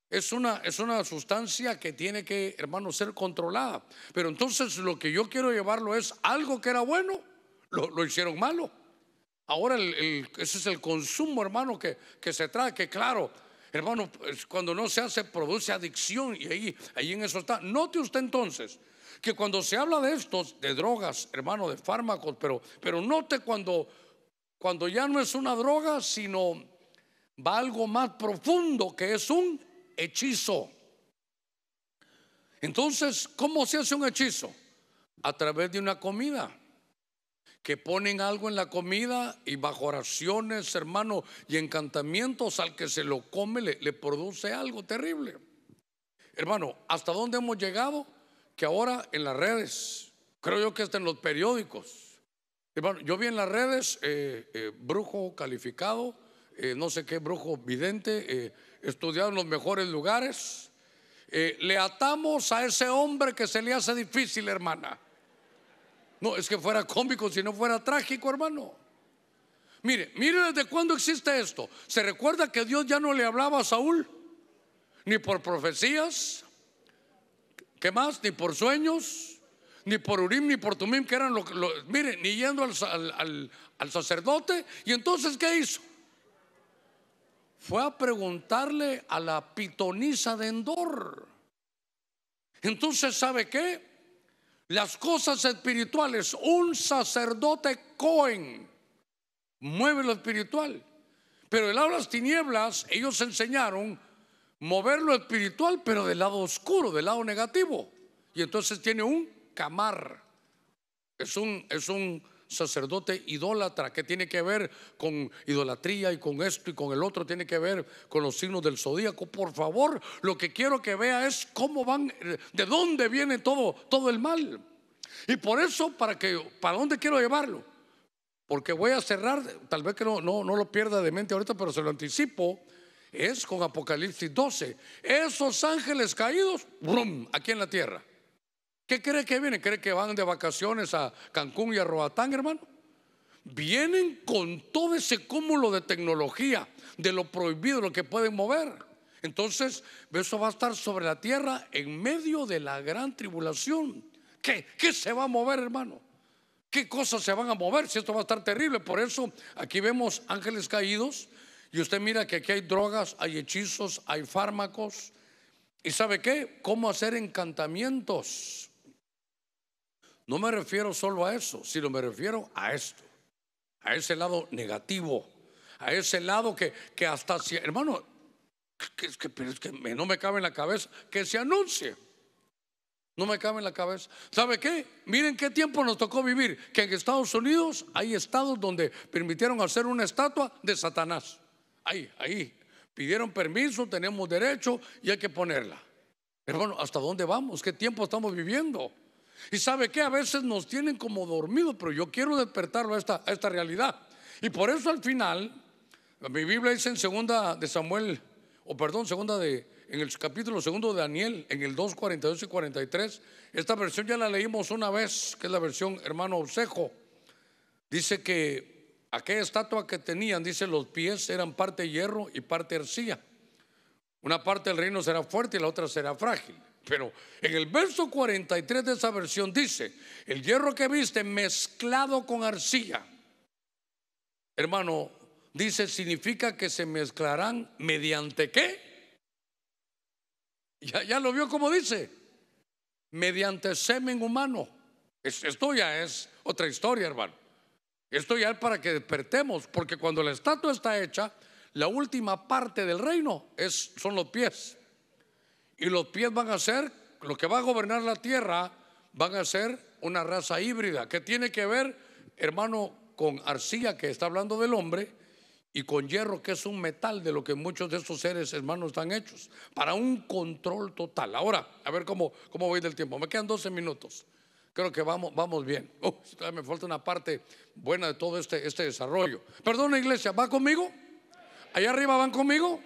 Es una, es una sustancia que tiene que, hermano, ser controlada. Pero entonces lo que yo quiero llevarlo es algo que era bueno, lo, hicieron malo. Ahora ese es el consumo, hermano, que, que se trae, que claro, Hermano, pues, cuando no se hace, produce adicción y ahí, ahí en eso está. Note usted entonces que cuando se habla de estos, de drogas, hermano, de fármacos, pero, pero note cuando, cuando ya no es una droga, sino va algo más profundo que es un hechizo. Entonces, ¿cómo se hace un hechizo? A través de una comida que ponen algo en la comida y bajo oraciones, hermano, y encantamientos al que se lo come le, produce algo terrible. Hermano, ¿hasta dónde hemos llegado? Que ahora en las redes, creo yo que está en los periódicos. Hermano, yo vi en las redes eh, eh, brujo calificado, eh, no sé qué brujo vidente, estudiado en los mejores lugares. le atamos a ese hombre que se le hace difícil, hermana. No, es que fuera cómico si no fuera trágico, hermano. Mire, mire desde cuándo existe esto. ¿Se recuerda que Dios ya no le hablaba a Saúl? Ni por profecías, ¿qué más? Ni por sueños, ni por Urim, ni por Tumim, que eran lo que... Mire, ni yendo al sacerdote. ¿Y entonces qué hizo? Fue a preguntarle a la pitonisa de Endor. Entonces, ¿sabe qué? las cosas espirituales, un sacerdote Cohen mueve lo espiritual. Pero el las tinieblas, ellos enseñaron mover lo espiritual, pero del lado oscuro, del lado negativo. Y entonces tiene un camar. Es un, es un sacerdote idólatra, que tiene que ver con idolatría y con esto y con el otro, tiene que ver con los signos del zodíaco. Por favor, lo que quiero que vea es cómo van, eh, de dónde viene todo, todo el mal. Y por eso, para que, ¿para dónde quiero llevarlo? Porque voy a cerrar, tal vez que no, no, no lo pierda de mente ahorita, pero se lo anticipo es con Apocalipsis 12. Esos ángeles caídos, aquí en la tierra. ¿Qué cree que vienen? ¿Cree que van de vacaciones a Cancún y a Roatán, hermano? Vienen con todo ese cúmulo de tecnología, de lo prohibido, lo que pueden mover. Entonces, eso va a estar sobre la tierra en medio de la gran tribulación. ¿Qué, qué se va a mover, hermano? ¿Qué cosas se van a mover si esto va a estar terrible? Por eso aquí vemos ángeles caídos y usted mira que aquí hay drogas, hay hechizos, hay fármacos. ¿Y sabe qué? ¿Cómo hacer encantamientos? No me refiero solo a eso, sino me refiero a esto, a ese lado negativo, a ese lado que, que hasta, si, hermano, que, que no me cabe en la cabeza, que se anuncie. No me cabe en la cabeza. ¿Sabe qué? Miren qué tiempo nos tocó vivir. Que en Estados Unidos hay estados donde permitieron hacer una estatua de Satanás. Ahí, ahí. Pidieron permiso, tenemos derecho y hay que ponerla. Hermano, ¿hasta dónde vamos? ¿Qué tiempo estamos viviendo? Y sabe que a veces nos tienen como dormidos, pero yo quiero despertarlo a esta, esta realidad. Y por eso al final, mi Biblia dice en segunda de Samuel, o perdón, segunda de, en el capítulo segundo de Daniel, en el 2, 42 y 43, esta versión ya la leímos una vez, que es la versión hermano Obsejo. Dice que aquella estatua que tenían, dice, los pies eran parte hierro y parte arcilla. Una parte del reino será fuerte y la otra será frágil. Pero en el verso 43 de esa versión dice, el hierro que viste mezclado con arcilla, hermano, dice, significa que se mezclarán mediante qué? Ya, ya lo vio como dice, mediante semen humano. Esto ya es otra historia, hermano. Esto ya es para que despertemos, porque cuando la estatua está hecha, la última parte del reino es, son los pies. Y los pies van a ser, lo que va a gobernar la tierra, van a ser una raza híbrida, que tiene que ver, hermano, con arcilla, que está hablando del hombre, y con hierro, que es un metal de lo que muchos de estos seres, hermanos, están hechos, para un control total. Ahora, a ver cómo, cómo voy del tiempo. Me quedan 12 minutos. Creo que vamos, vamos bien. <laughs> me falta una parte buena de todo este, este desarrollo. Perdona, iglesia, ¿va conmigo? ¿Allá arriba van conmigo?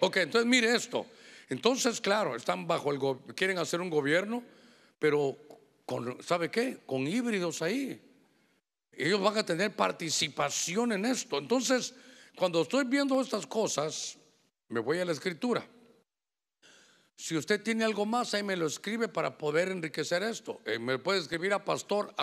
Ok, entonces mire esto. Entonces, claro, están bajo el quieren hacer un gobierno, pero con, ¿sabe qué? Con híbridos ahí. Ellos van a tener participación en esto. Entonces, cuando estoy viendo estas cosas, me voy a la escritura. Si usted tiene algo más, ahí me lo escribe para poder enriquecer esto. Eh, me puede escribir a pastor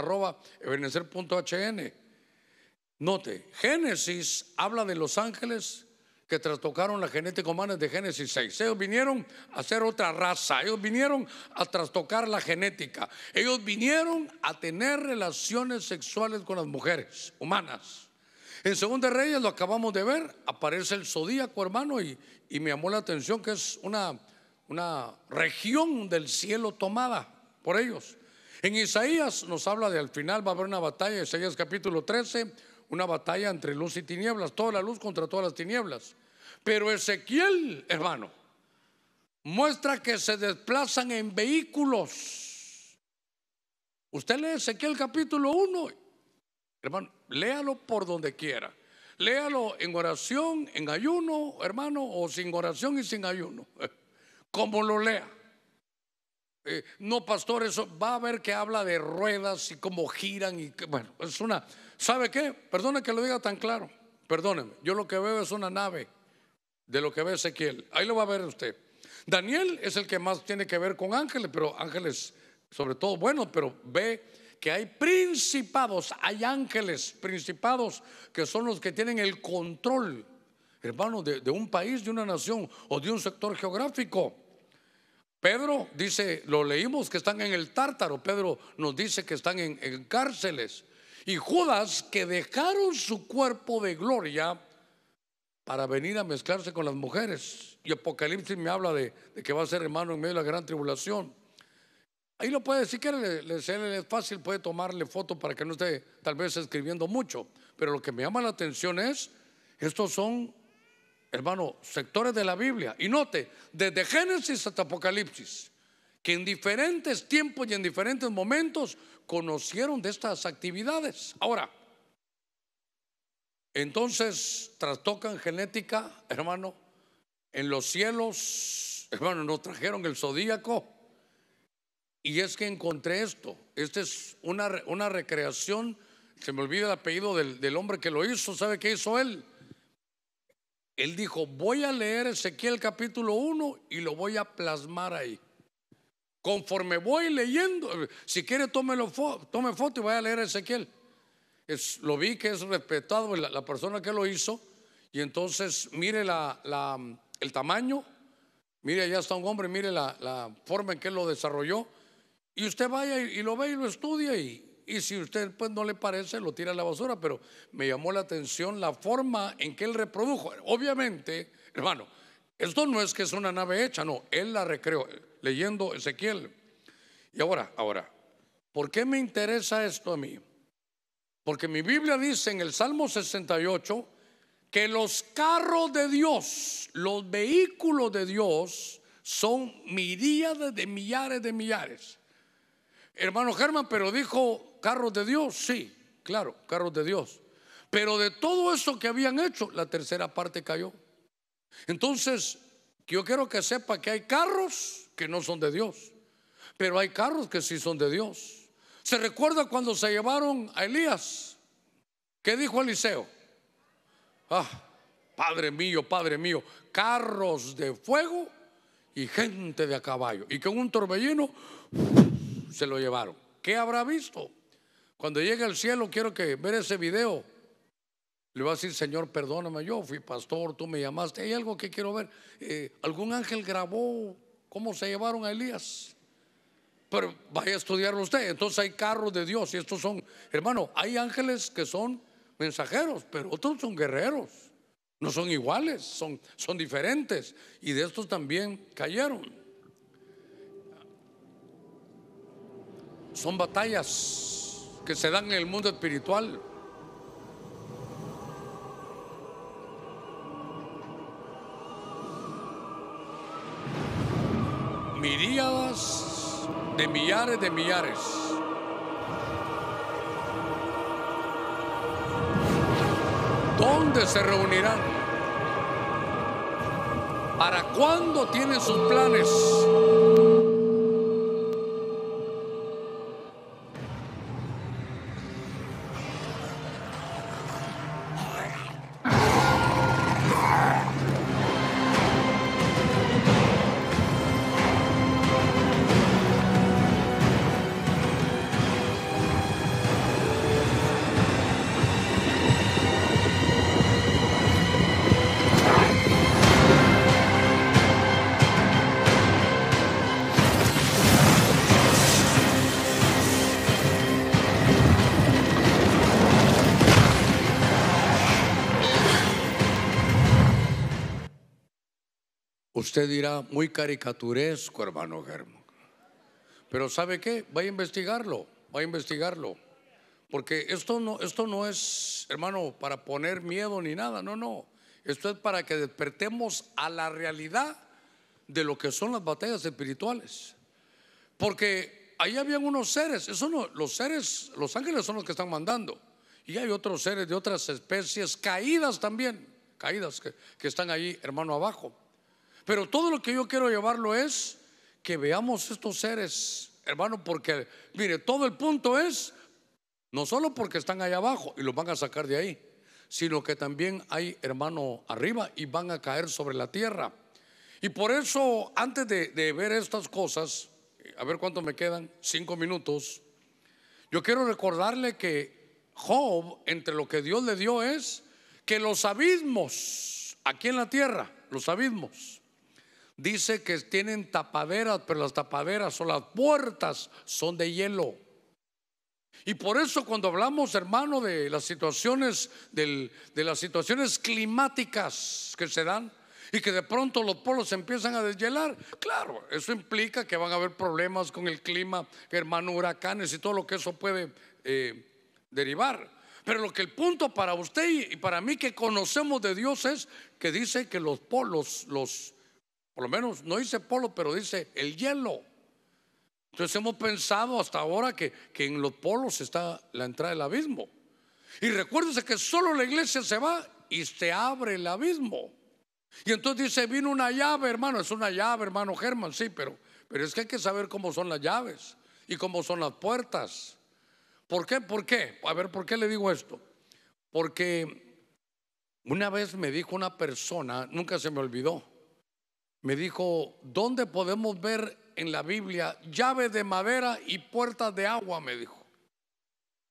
Note, Génesis habla de los ángeles que trastocaron la genética humana de Génesis 6. Ellos vinieron a ser otra raza, ellos vinieron a trastocar la genética, ellos vinieron a tener relaciones sexuales con las mujeres humanas. En Segunda Reyes, lo acabamos de ver, aparece el zodíaco, hermano, y, me llamó la atención que es una, una región del cielo tomada por ellos. En Isaías nos habla de al final va a haber una batalla, Isaías capítulo 13, una batalla entre luz y tinieblas, toda la luz contra todas las tinieblas. Pero Ezequiel, hermano, muestra que se desplazan en vehículos. Usted lee Ezequiel capítulo 1, hermano, léalo por donde quiera. Léalo en oración, en ayuno, hermano, o sin oración y sin ayuno. <laughs> Como lo lea. Eh, no, pastor, eso va a ver que habla de ruedas y cómo giran y bueno, es una, ¿sabe qué? Perdone que lo diga tan claro, perdóneme, yo lo que veo es una nave de lo que ve Ezequiel. Ahí lo va a ver usted. Daniel es el que más tiene que ver con ángeles, pero ángeles sobre todo bueno pero ve que hay principados, hay ángeles, principados que son los que tienen el control, hermano, de, un país, de una nación o de un sector geográfico. Pedro dice, lo leímos que están en el tártaro, Pedro nos dice que están en cárceles. Y Judas, que dejaron su cuerpo de gloria, para venir a mezclarse con las mujeres. Y Apocalipsis me habla de, que va a ser hermano en medio de la gran tribulación. Ahí lo puede decir que es fácil, puede tomarle foto para que no esté tal vez escribiendo mucho. Pero lo que me llama la atención es, estos son, hermano, sectores de la Biblia. Y note, desde Génesis hasta Apocalipsis, que en diferentes tiempos y en diferentes momentos conocieron de estas actividades. Ahora, entonces, trastocan genética, hermano, en los cielos, hermano, nos trajeron el zodíaco. Y es que encontré esto. Esta es una, una recreación. Se me olvida el apellido del, hombre que lo hizo. ¿Sabe qué hizo él? Él dijo, voy a leer Ezequiel capítulo 1 y lo voy a plasmar ahí. Conforme voy leyendo, si quiere tome, tome foto y voy a leer Ezequiel lo vi que es respetado la, persona que lo hizo, y entonces mire la, la, el tamaño, mire allá está un hombre, mire la, forma en que lo desarrolló, y usted vaya y, lo ve y lo estudia, y, y, si usted pues no le parece, lo tira a la basura, pero me llamó la atención la forma en que él reprodujo. Obviamente, hermano, esto no es que es una nave hecha, no, él la recreó, leyendo Ezequiel. Y ahora, ahora, ¿por qué me interesa esto a mí? Porque mi Biblia dice en el Salmo 68 que los carros de Dios, los vehículos de Dios, son miríades de millares de millares. Hermano Germán, pero dijo carros de Dios, sí, claro, carros de Dios. Pero de todo eso que habían hecho, la tercera parte cayó. Entonces, yo quiero que sepa que hay carros que no son de Dios, pero hay carros que sí son de Dios. ¿Se recuerda cuando se llevaron a Elías? ¿Qué dijo Eliseo? Ah, padre mío, padre mío, carros de fuego y gente de a caballo. Y con un torbellino se lo llevaron. ¿Qué habrá visto? Cuando llegue al cielo quiero que ver ese video. Le va a decir, Señor, perdóname, yo fui pastor, tú me llamaste. Hay algo que quiero ver. Eh, ¿Algún ángel grabó cómo se llevaron a Elías? Pero vaya a estudiarlo usted. Entonces hay carros de Dios y estos son, hermano, hay ángeles que son mensajeros, pero otros son guerreros. No son iguales, son, son diferentes. Y de estos también cayeron. Son batallas que se dan en el mundo espiritual. Miríadas de millares de millares. ¿Dónde se reunirán? ¿Para cuándo tienen sus planes? Usted dirá, muy caricaturesco, hermano Germán. Pero ¿sabe qué? Va a investigarlo, va a investigarlo. Porque esto no, esto no es, hermano, para poner miedo ni nada, no, no. Esto es para que despertemos a la realidad de lo que son las batallas espirituales. Porque ahí habían unos seres, eso no, los seres, los ángeles son los que están mandando. Y hay otros seres de otras especies caídas también, caídas que, que están ahí, hermano, abajo. Pero todo lo que yo quiero llevarlo es que veamos estos seres, hermano, porque, mire, todo el punto es, no solo porque están allá abajo y los van a sacar de ahí, sino que también hay hermano arriba y van a caer sobre la tierra. Y por eso, antes de, de ver estas cosas, a ver cuánto me quedan, cinco minutos, yo quiero recordarle que Job, entre lo que Dios le dio es que los abismos, aquí en la tierra, los abismos, dice que tienen tapaderas, pero las tapaderas o las puertas son de hielo. Y por eso cuando hablamos, hermano, de las situaciones de las situaciones climáticas que se dan y que de pronto los polos empiezan a deshielar, claro, eso implica que van a haber problemas con el clima, hermano, huracanes y todo lo que eso puede eh, derivar. Pero lo que el punto para usted y para mí que conocemos de Dios es que dice que los polos, los por lo menos no dice polo, pero dice el hielo. Entonces hemos pensado hasta ahora que, en los polos está la entrada del abismo. Y recuérdense que solo la iglesia se va y se abre el abismo. Y entonces dice, vino una llave, hermano, es una llave, hermano Germán, sí, pero, pero es que hay que saber cómo son las llaves y cómo son las puertas. ¿Por qué? ¿Por qué? A ver, ¿por qué le digo esto? Porque una vez me dijo una persona, nunca se me olvidó, me dijo, ¿dónde podemos ver en la Biblia Llave de madera y puerta de agua? Me dijo.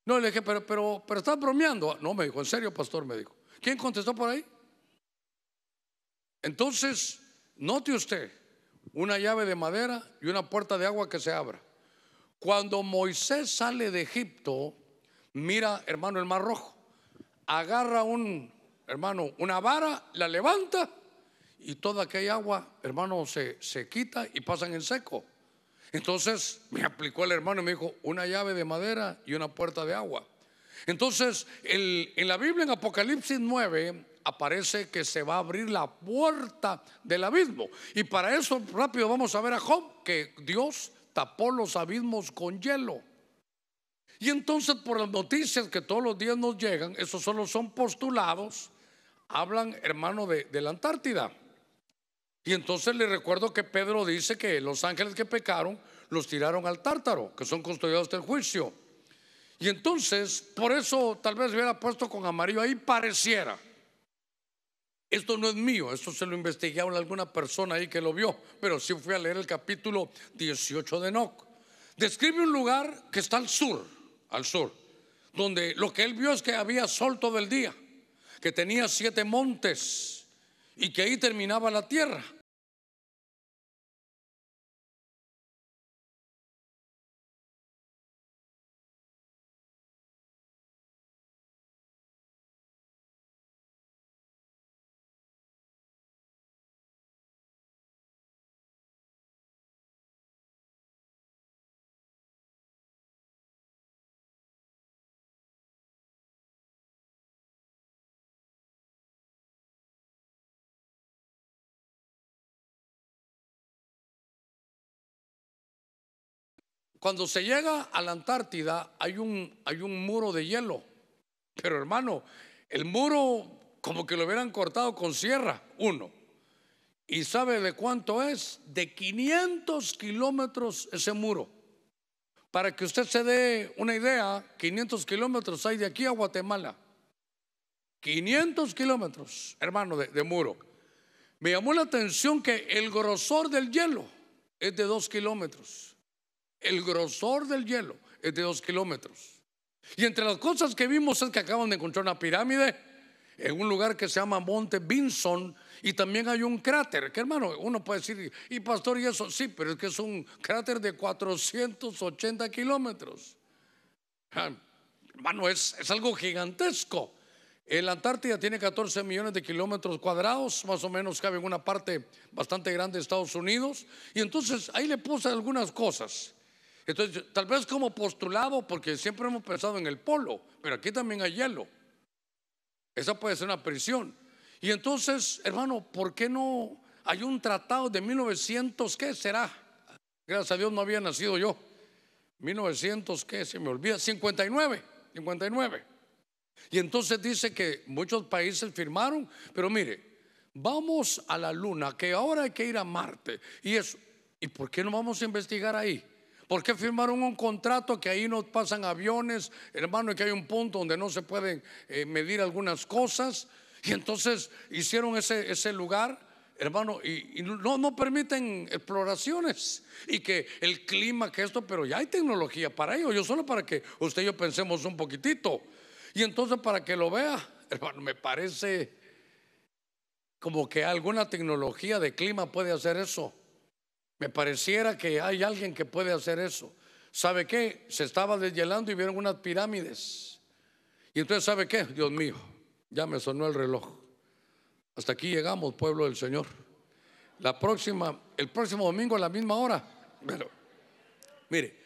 No, le dije, pero, pero, pero estás bromeando. No, me dijo, en serio, pastor, me dijo. ¿Quién contestó por ahí? Entonces, note usted, una llave de madera y una puerta de agua que se abra. Cuando Moisés sale de Egipto, mira, hermano, el mar rojo, agarra un, hermano, una vara, la levanta y toda aquella agua, hermano, se, quita y pasan en seco. Entonces me aplicó el hermano y me dijo, una llave de madera y una puerta de agua. Entonces, en la Biblia, en Apocalipsis 9, aparece que se va a abrir la puerta del abismo. Y para eso rápido vamos a ver a Job, que Dios tapó los abismos con hielo. Y entonces por las noticias que todos los días nos llegan, esos solo son postulados, hablan hermano de la Antártida. Y entonces le recuerdo que Pedro dice que los ángeles que pecaron los tiraron al tártaro, que son custodiados del juicio. Y entonces, por eso tal vez hubiera puesto con amarillo ahí, pareciera. Esto no es mío, esto se lo investigaron alguna persona ahí que lo vio, pero sí fui a leer el capítulo 18 de Enoch. Describe un lugar que está al sur, al sur, donde lo que él vio es que había sol todo el día, que tenía siete montes y que ahí terminaba la tierra. Cuando se llega a la Antártida hay un, hay un muro de hielo. Pero hermano, el muro como que lo hubieran cortado con sierra, uno. ¿Y sabe de cuánto es? De 500 kilómetros ese muro. Para que usted se dé una idea, 500 kilómetros hay de aquí a Guatemala. 500 kilómetros, hermano, de, de, muro. Me llamó la atención que el grosor del hielo es de 2 kilómetros. El grosor del hielo es de dos kilómetros. Y entre las cosas que vimos es que acaban de encontrar una pirámide en un lugar que se llama Monte Vinson y también hay un cráter, que hermano, uno puede decir, y pastor, y eso sí, pero es que es un cráter de 480 kilómetros. Ah, hermano, es, es algo gigantesco. La Antártida tiene 14 millones de kilómetros cuadrados, más o menos cabe en una parte bastante grande de Estados Unidos. Y entonces ahí le puse algunas cosas. Entonces, tal vez como postulado, porque siempre hemos pensado en el polo, pero aquí también hay hielo. Esa puede ser una prisión. Y entonces, hermano, ¿por qué no hay un tratado de 1900? ¿Qué será? Gracias a Dios no había nacido yo. 1900, ¿qué? Se me olvida. 59, 59. Y entonces dice que muchos países firmaron, pero mire, vamos a la luna, que ahora hay que ir a Marte. Y eso, ¿y por qué no vamos a investigar ahí? ¿Por qué firmaron un contrato que ahí no pasan aviones, hermano, y que hay un punto donde no se pueden eh, medir algunas cosas? Y entonces hicieron ese, ese lugar hermano, y, no, no permiten exploraciones y que el clima, que esto, pero ya hay tecnología para ello. Yo solo para que usted y yo pensemos un poquitito. Y entonces para que lo vea, <laughs> hermano, me parece como que alguna tecnología de clima puede hacer eso. Me pareciera que hay alguien que puede hacer eso. ¿Sabe qué? Se estaba deshielando y vieron unas pirámides. Y entonces, ¿sabe qué? Dios mío, ya me sonó el reloj. Hasta aquí llegamos, pueblo del Señor. La próxima, el próximo domingo a la misma hora. Pero, mire,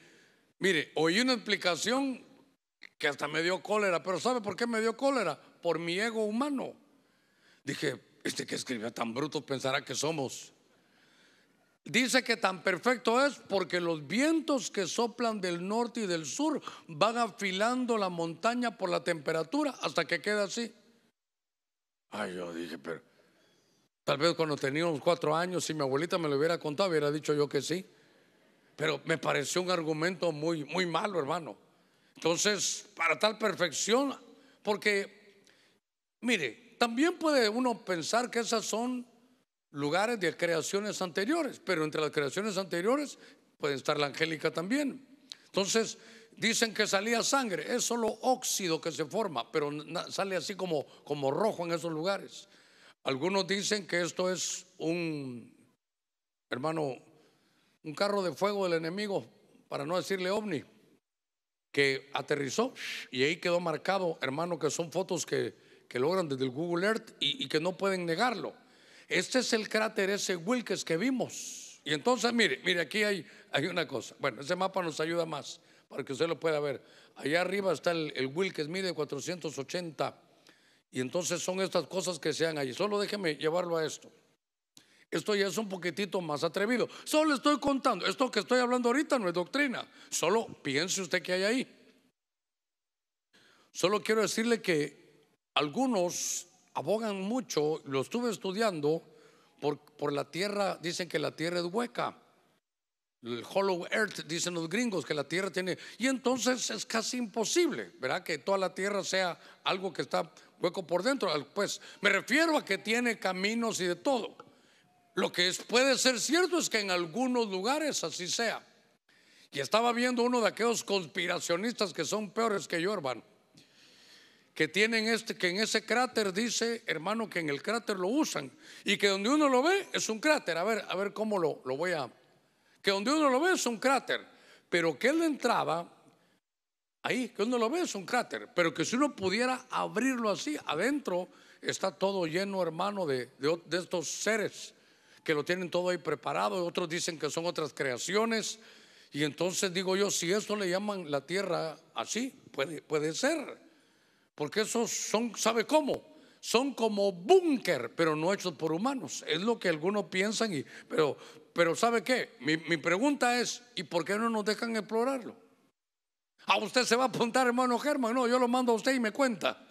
mire, oí una explicación que hasta me dio cólera, pero ¿sabe por qué me dio cólera? Por mi ego humano. Dije, este que escribe tan bruto pensará que somos. Dice que tan perfecto es porque los vientos que soplan del norte y del sur van afilando la montaña por la temperatura hasta que queda así. Ay, yo dije, pero tal vez cuando tenía unos cuatro años, si mi abuelita me lo hubiera contado, hubiera dicho yo que sí. Pero me pareció un argumento muy, muy malo, hermano. Entonces, para tal perfección, porque, mire, también puede uno pensar que esas son lugares de creaciones anteriores, pero entre las creaciones anteriores pueden estar la angélica también. Entonces, dicen que salía sangre, es solo óxido que se forma, pero sale así como, como rojo en esos lugares. Algunos dicen que esto es un, hermano, un carro de fuego del enemigo, para no decirle ovni, que aterrizó y ahí quedó marcado, hermano, que son fotos que, logran desde el Google Earth y que no pueden negarlo. Este es el cráter ese Wilkes que vimos. Y entonces, mire, mire, aquí hay, hay una cosa. Bueno, ese mapa nos ayuda más para que usted lo pueda ver. Allá arriba está el, Wilkes, mide 480. Y entonces son estas cosas que se dan ahí, Solo déjeme llevarlo a esto. Esto ya es un poquitito más atrevido. Solo estoy contando. Esto que estoy hablando ahorita no es doctrina. Solo piense usted que hay ahí. Solo quiero decirle que algunos abogan mucho, lo estuve estudiando, por, por, la tierra, dicen que la tierra es hueca. El hollow earth, dicen los gringos, que la tierra tiene... Y entonces es casi imposible, ¿verdad? Que toda la tierra sea algo que está hueco por dentro. Pues me refiero a que tiene caminos y de todo. Lo que es, puede ser cierto es que en algunos lugares así sea. Y estaba viendo uno de aquellos conspiracionistas que son peores que yo, que tienen este, que en ese cráter dice, hermano, que en el cráter lo usan y que donde uno lo ve es un cráter. A ver, a ver cómo lo, lo voy a. Que donde uno lo ve es un cráter, pero que él entraba ahí, que uno lo ve es un cráter, pero que si uno pudiera abrirlo así, adentro está todo lleno, hermano, de, estos seres que lo tienen todo ahí preparado. otros dicen que son otras creaciones. Y entonces digo yo, si esto le llaman la tierra así, puede, puede ser. Porque esos son, ¿sabe cómo? Son como búnker, pero no hechos por humanos. Es lo que algunos piensan. Y, pero, pero ¿sabe qué? Mi, mi pregunta es, ¿y por qué no nos dejan explorarlo? A ah, usted se va a apuntar, hermano Germán. No, yo lo mando a usted y me cuenta.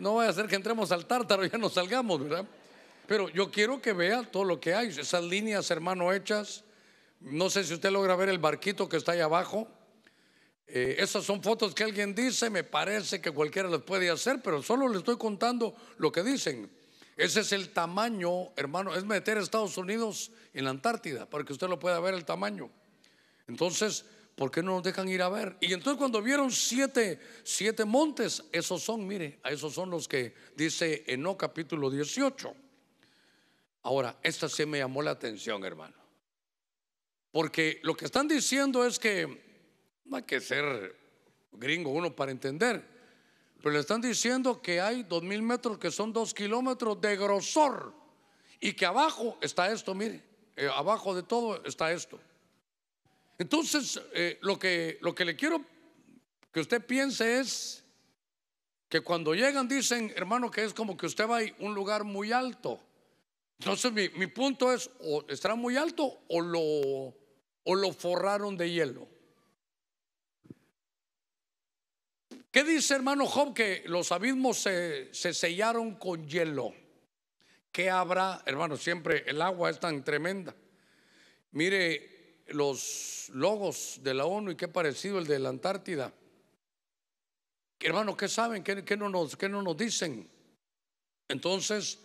No voy a hacer que entremos al tártaro y ya nos salgamos, ¿verdad? Pero yo quiero que vea todo lo que hay. Esas líneas, hermano, hechas. No sé si usted logra ver el barquito que está ahí abajo. Eh, esas son fotos que alguien dice, me parece que cualquiera las puede hacer, pero solo le estoy contando lo que dicen. Ese es el tamaño, hermano, es meter Estados Unidos en la Antártida para que usted lo pueda ver el tamaño. Entonces, ¿por qué no nos dejan ir a ver? Y entonces cuando vieron siete, siete montes, esos son, mire, a esos son los que dice Eno capítulo 18. Ahora, esta se me llamó la atención, hermano. Porque lo que están diciendo es que no hay que ser gringo uno para entender. Pero le están diciendo que hay dos mil metros que son dos kilómetros de grosor y que abajo está esto, mire, eh, abajo de todo está esto. Entonces, eh, lo, que, lo que le quiero que usted piense es que cuando llegan dicen, hermano, que es como que usted va a un lugar muy alto. Entonces, mi, punto es, o estará muy alto o lo, o lo forraron de hielo. ¿Qué dice hermano Job? Que los abismos se, sellaron con hielo. ¿Qué habrá, hermano? Siempre el agua es tan tremenda. Mire los logos de la ONU y qué parecido el de la Antártida. Hermano, ¿qué saben? ¿Qué, no, nos, no nos dicen? Entonces,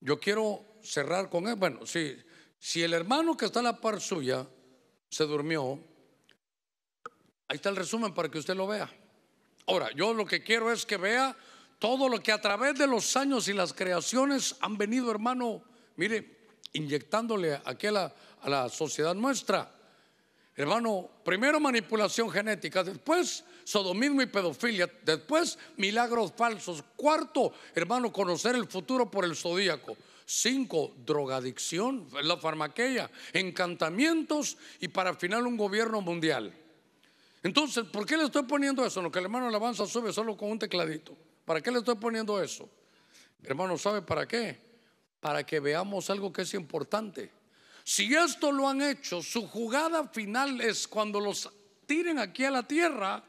yo quiero cerrar con él. Bueno, si, si el hermano que está en la par suya se durmió, ahí está el resumen para que usted lo vea. Ahora, yo lo que quiero es que vea todo lo que a través de los años y las creaciones han venido, hermano, mire, inyectándole aquí a la, a la sociedad nuestra. Hermano, primero manipulación genética, después sodomismo y pedofilia, después milagros falsos. Cuarto, hermano, conocer el futuro por el zodíaco. Cinco, drogadicción, la farmaqueia, encantamientos y para final un gobierno mundial. Entonces, ¿por qué le estoy poniendo eso? lo que el hermano alabanza sube solo con un tecladito. ¿Para qué le estoy poniendo eso? Hermano, ¿sabe para qué? Para que veamos algo que es importante. Si esto lo han hecho, su jugada final es cuando los tiren aquí a la tierra,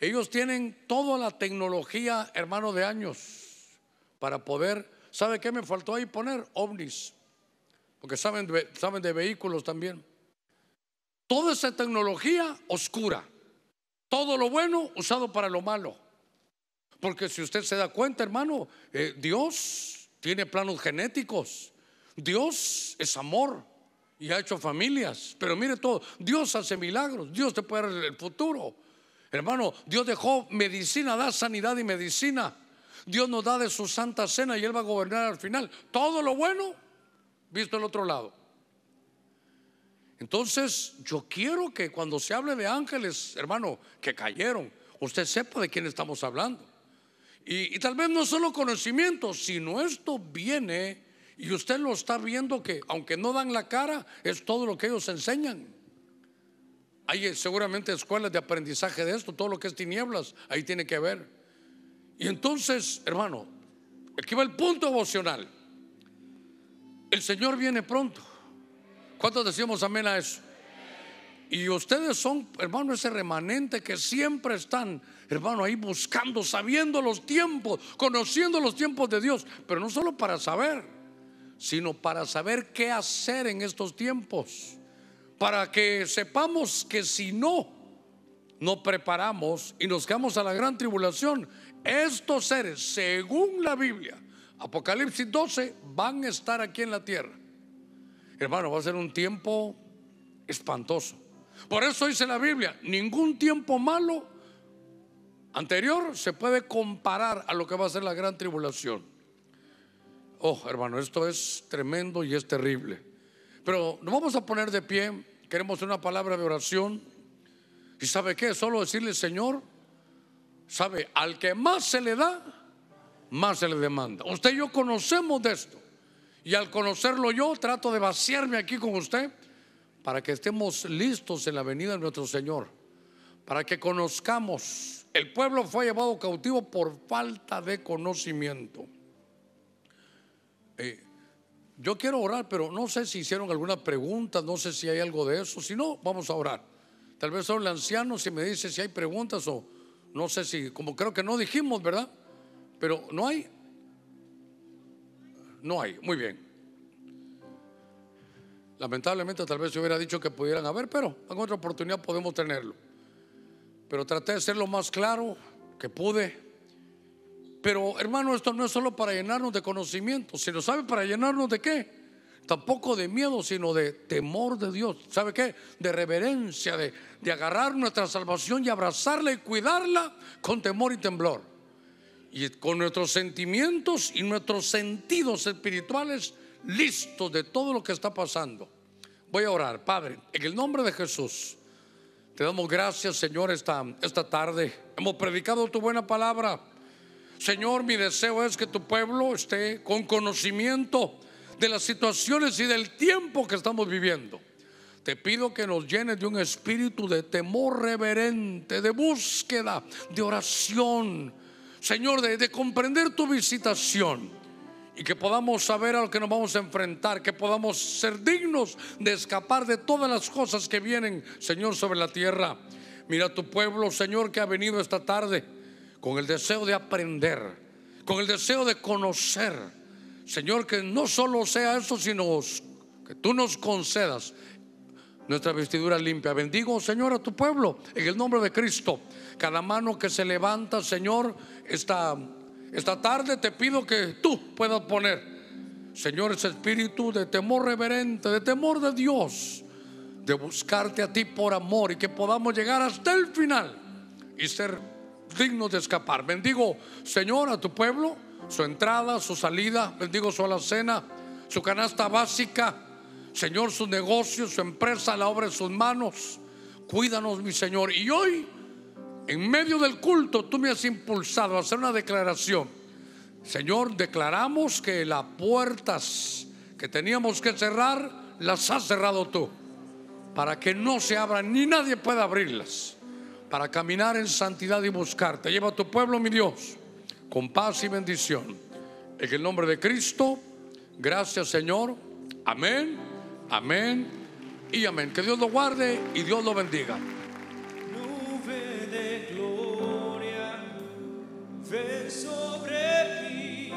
ellos tienen toda la tecnología, hermano, de años para poder, ¿sabe qué me faltó ahí poner? OVNIs, porque saben saben de vehículos también. Toda esa tecnología oscura todo lo bueno usado para lo malo. Porque si usted se da cuenta, hermano, eh, Dios tiene planos genéticos. Dios es amor y ha hecho familias. Pero mire todo, Dios hace milagros, Dios te puede dar el futuro. Hermano, Dios dejó medicina, da sanidad y medicina. Dios nos da de su santa cena y Él va a gobernar al final. Todo lo bueno, visto el otro lado. Entonces, yo quiero que cuando se hable de ángeles, hermano, que cayeron, usted sepa de quién estamos hablando. Y, tal vez no solo conocimiento, sino esto viene y usted lo está viendo que aunque no dan la cara, es todo lo que ellos enseñan. Hay eh, seguramente escuelas de aprendizaje de esto, todo lo que es tinieblas, ahí tiene que ver. Y entonces, hermano, aquí va el punto emocional. El Señor viene pronto. ¿Cuántos decimos amén a eso? Y ustedes son, hermano, ese remanente que siempre están, hermano, ahí buscando, sabiendo los tiempos, conociendo los tiempos de Dios, pero no solo para saber, sino para saber qué hacer en estos tiempos, para que sepamos que si no nos preparamos y nos quedamos a la gran tribulación, estos seres, según la Biblia, Apocalipsis 12, van a estar aquí en la tierra. Hermano, va a ser un tiempo espantoso. Por eso dice la Biblia, ningún tiempo malo anterior se puede comparar a lo que va a ser la gran tribulación. Oh, hermano, esto es tremendo y es terrible. Pero nos vamos a poner de pie, queremos una palabra de oración. ¿Y sabe qué? Solo decirle, Señor, sabe, al que más se le da, más se le demanda. Usted y yo conocemos de esto. Y al conocerlo yo trato de vaciarme aquí con usted para que estemos listos en la venida de nuestro Señor, para que conozcamos. El pueblo fue llevado cautivo por falta de conocimiento. Eh, yo quiero orar, pero no sé si hicieron alguna pregunta, no sé si hay algo de eso. Si no, vamos a orar. Tal vez son el anciano si me dice si hay preguntas o no sé si, como creo que no dijimos, ¿verdad? Pero no hay, no hay. Muy bien. Lamentablemente tal vez se hubiera dicho que pudieran haber, pero en otra oportunidad podemos tenerlo. Pero traté de ser lo más claro que pude. Pero hermano, esto no es solo para llenarnos de conocimiento, sino sabe para llenarnos de qué? Tampoco de miedo, sino de temor de Dios. ¿Sabe qué? De reverencia, de, de agarrar nuestra salvación y abrazarla y cuidarla con temor y temblor y con nuestros sentimientos y nuestros sentidos espirituales listos de todo lo que está pasando. Voy a orar, Padre, en el nombre de Jesús. Te damos gracias, Señor, esta, esta tarde. Hemos predicado tu buena palabra. Señor, mi deseo es que tu pueblo esté con conocimiento de las situaciones y del tiempo que estamos viviendo. Te pido que nos llenes de un espíritu de temor reverente, de búsqueda, de oración Señor, de, comprender tu visitación y que podamos saber a lo que nos vamos a enfrentar, que podamos ser dignos de escapar de todas las cosas que vienen, Señor, sobre la tierra. Mira tu pueblo, Señor, que ha venido esta tarde con el deseo de aprender, con el deseo de conocer. Señor, que no solo sea eso, sino que tú nos concedas nuestra vestidura limpia. Bendigo, Señor, a tu pueblo en el nombre de Cristo. Cada mano que se levanta, Señor, esta, esta tarde te pido que tú puedas poner, Señor, ese espíritu de temor reverente, de temor de Dios, de buscarte a ti por amor y que podamos llegar hasta el final y ser dignos de escapar. Bendigo, Señor, a tu pueblo, su entrada, su salida, bendigo su alacena, su canasta básica, Señor, su negocio su empresa, la obra de sus manos. Cuídanos, mi Señor. Y hoy en medio del culto tú me has impulsado a hacer una declaración. Señor, declaramos que las puertas que teníamos que cerrar, las has cerrado tú. Para que no se abran ni nadie pueda abrirlas. Para caminar en santidad y buscarte. Lleva a tu pueblo, mi Dios, con paz y bendición. En el nombre de Cristo, gracias Señor. Amén, amén y amén. Que Dios lo guarde y Dios lo bendiga de gloria, ven sobre mí,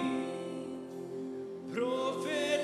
profeta.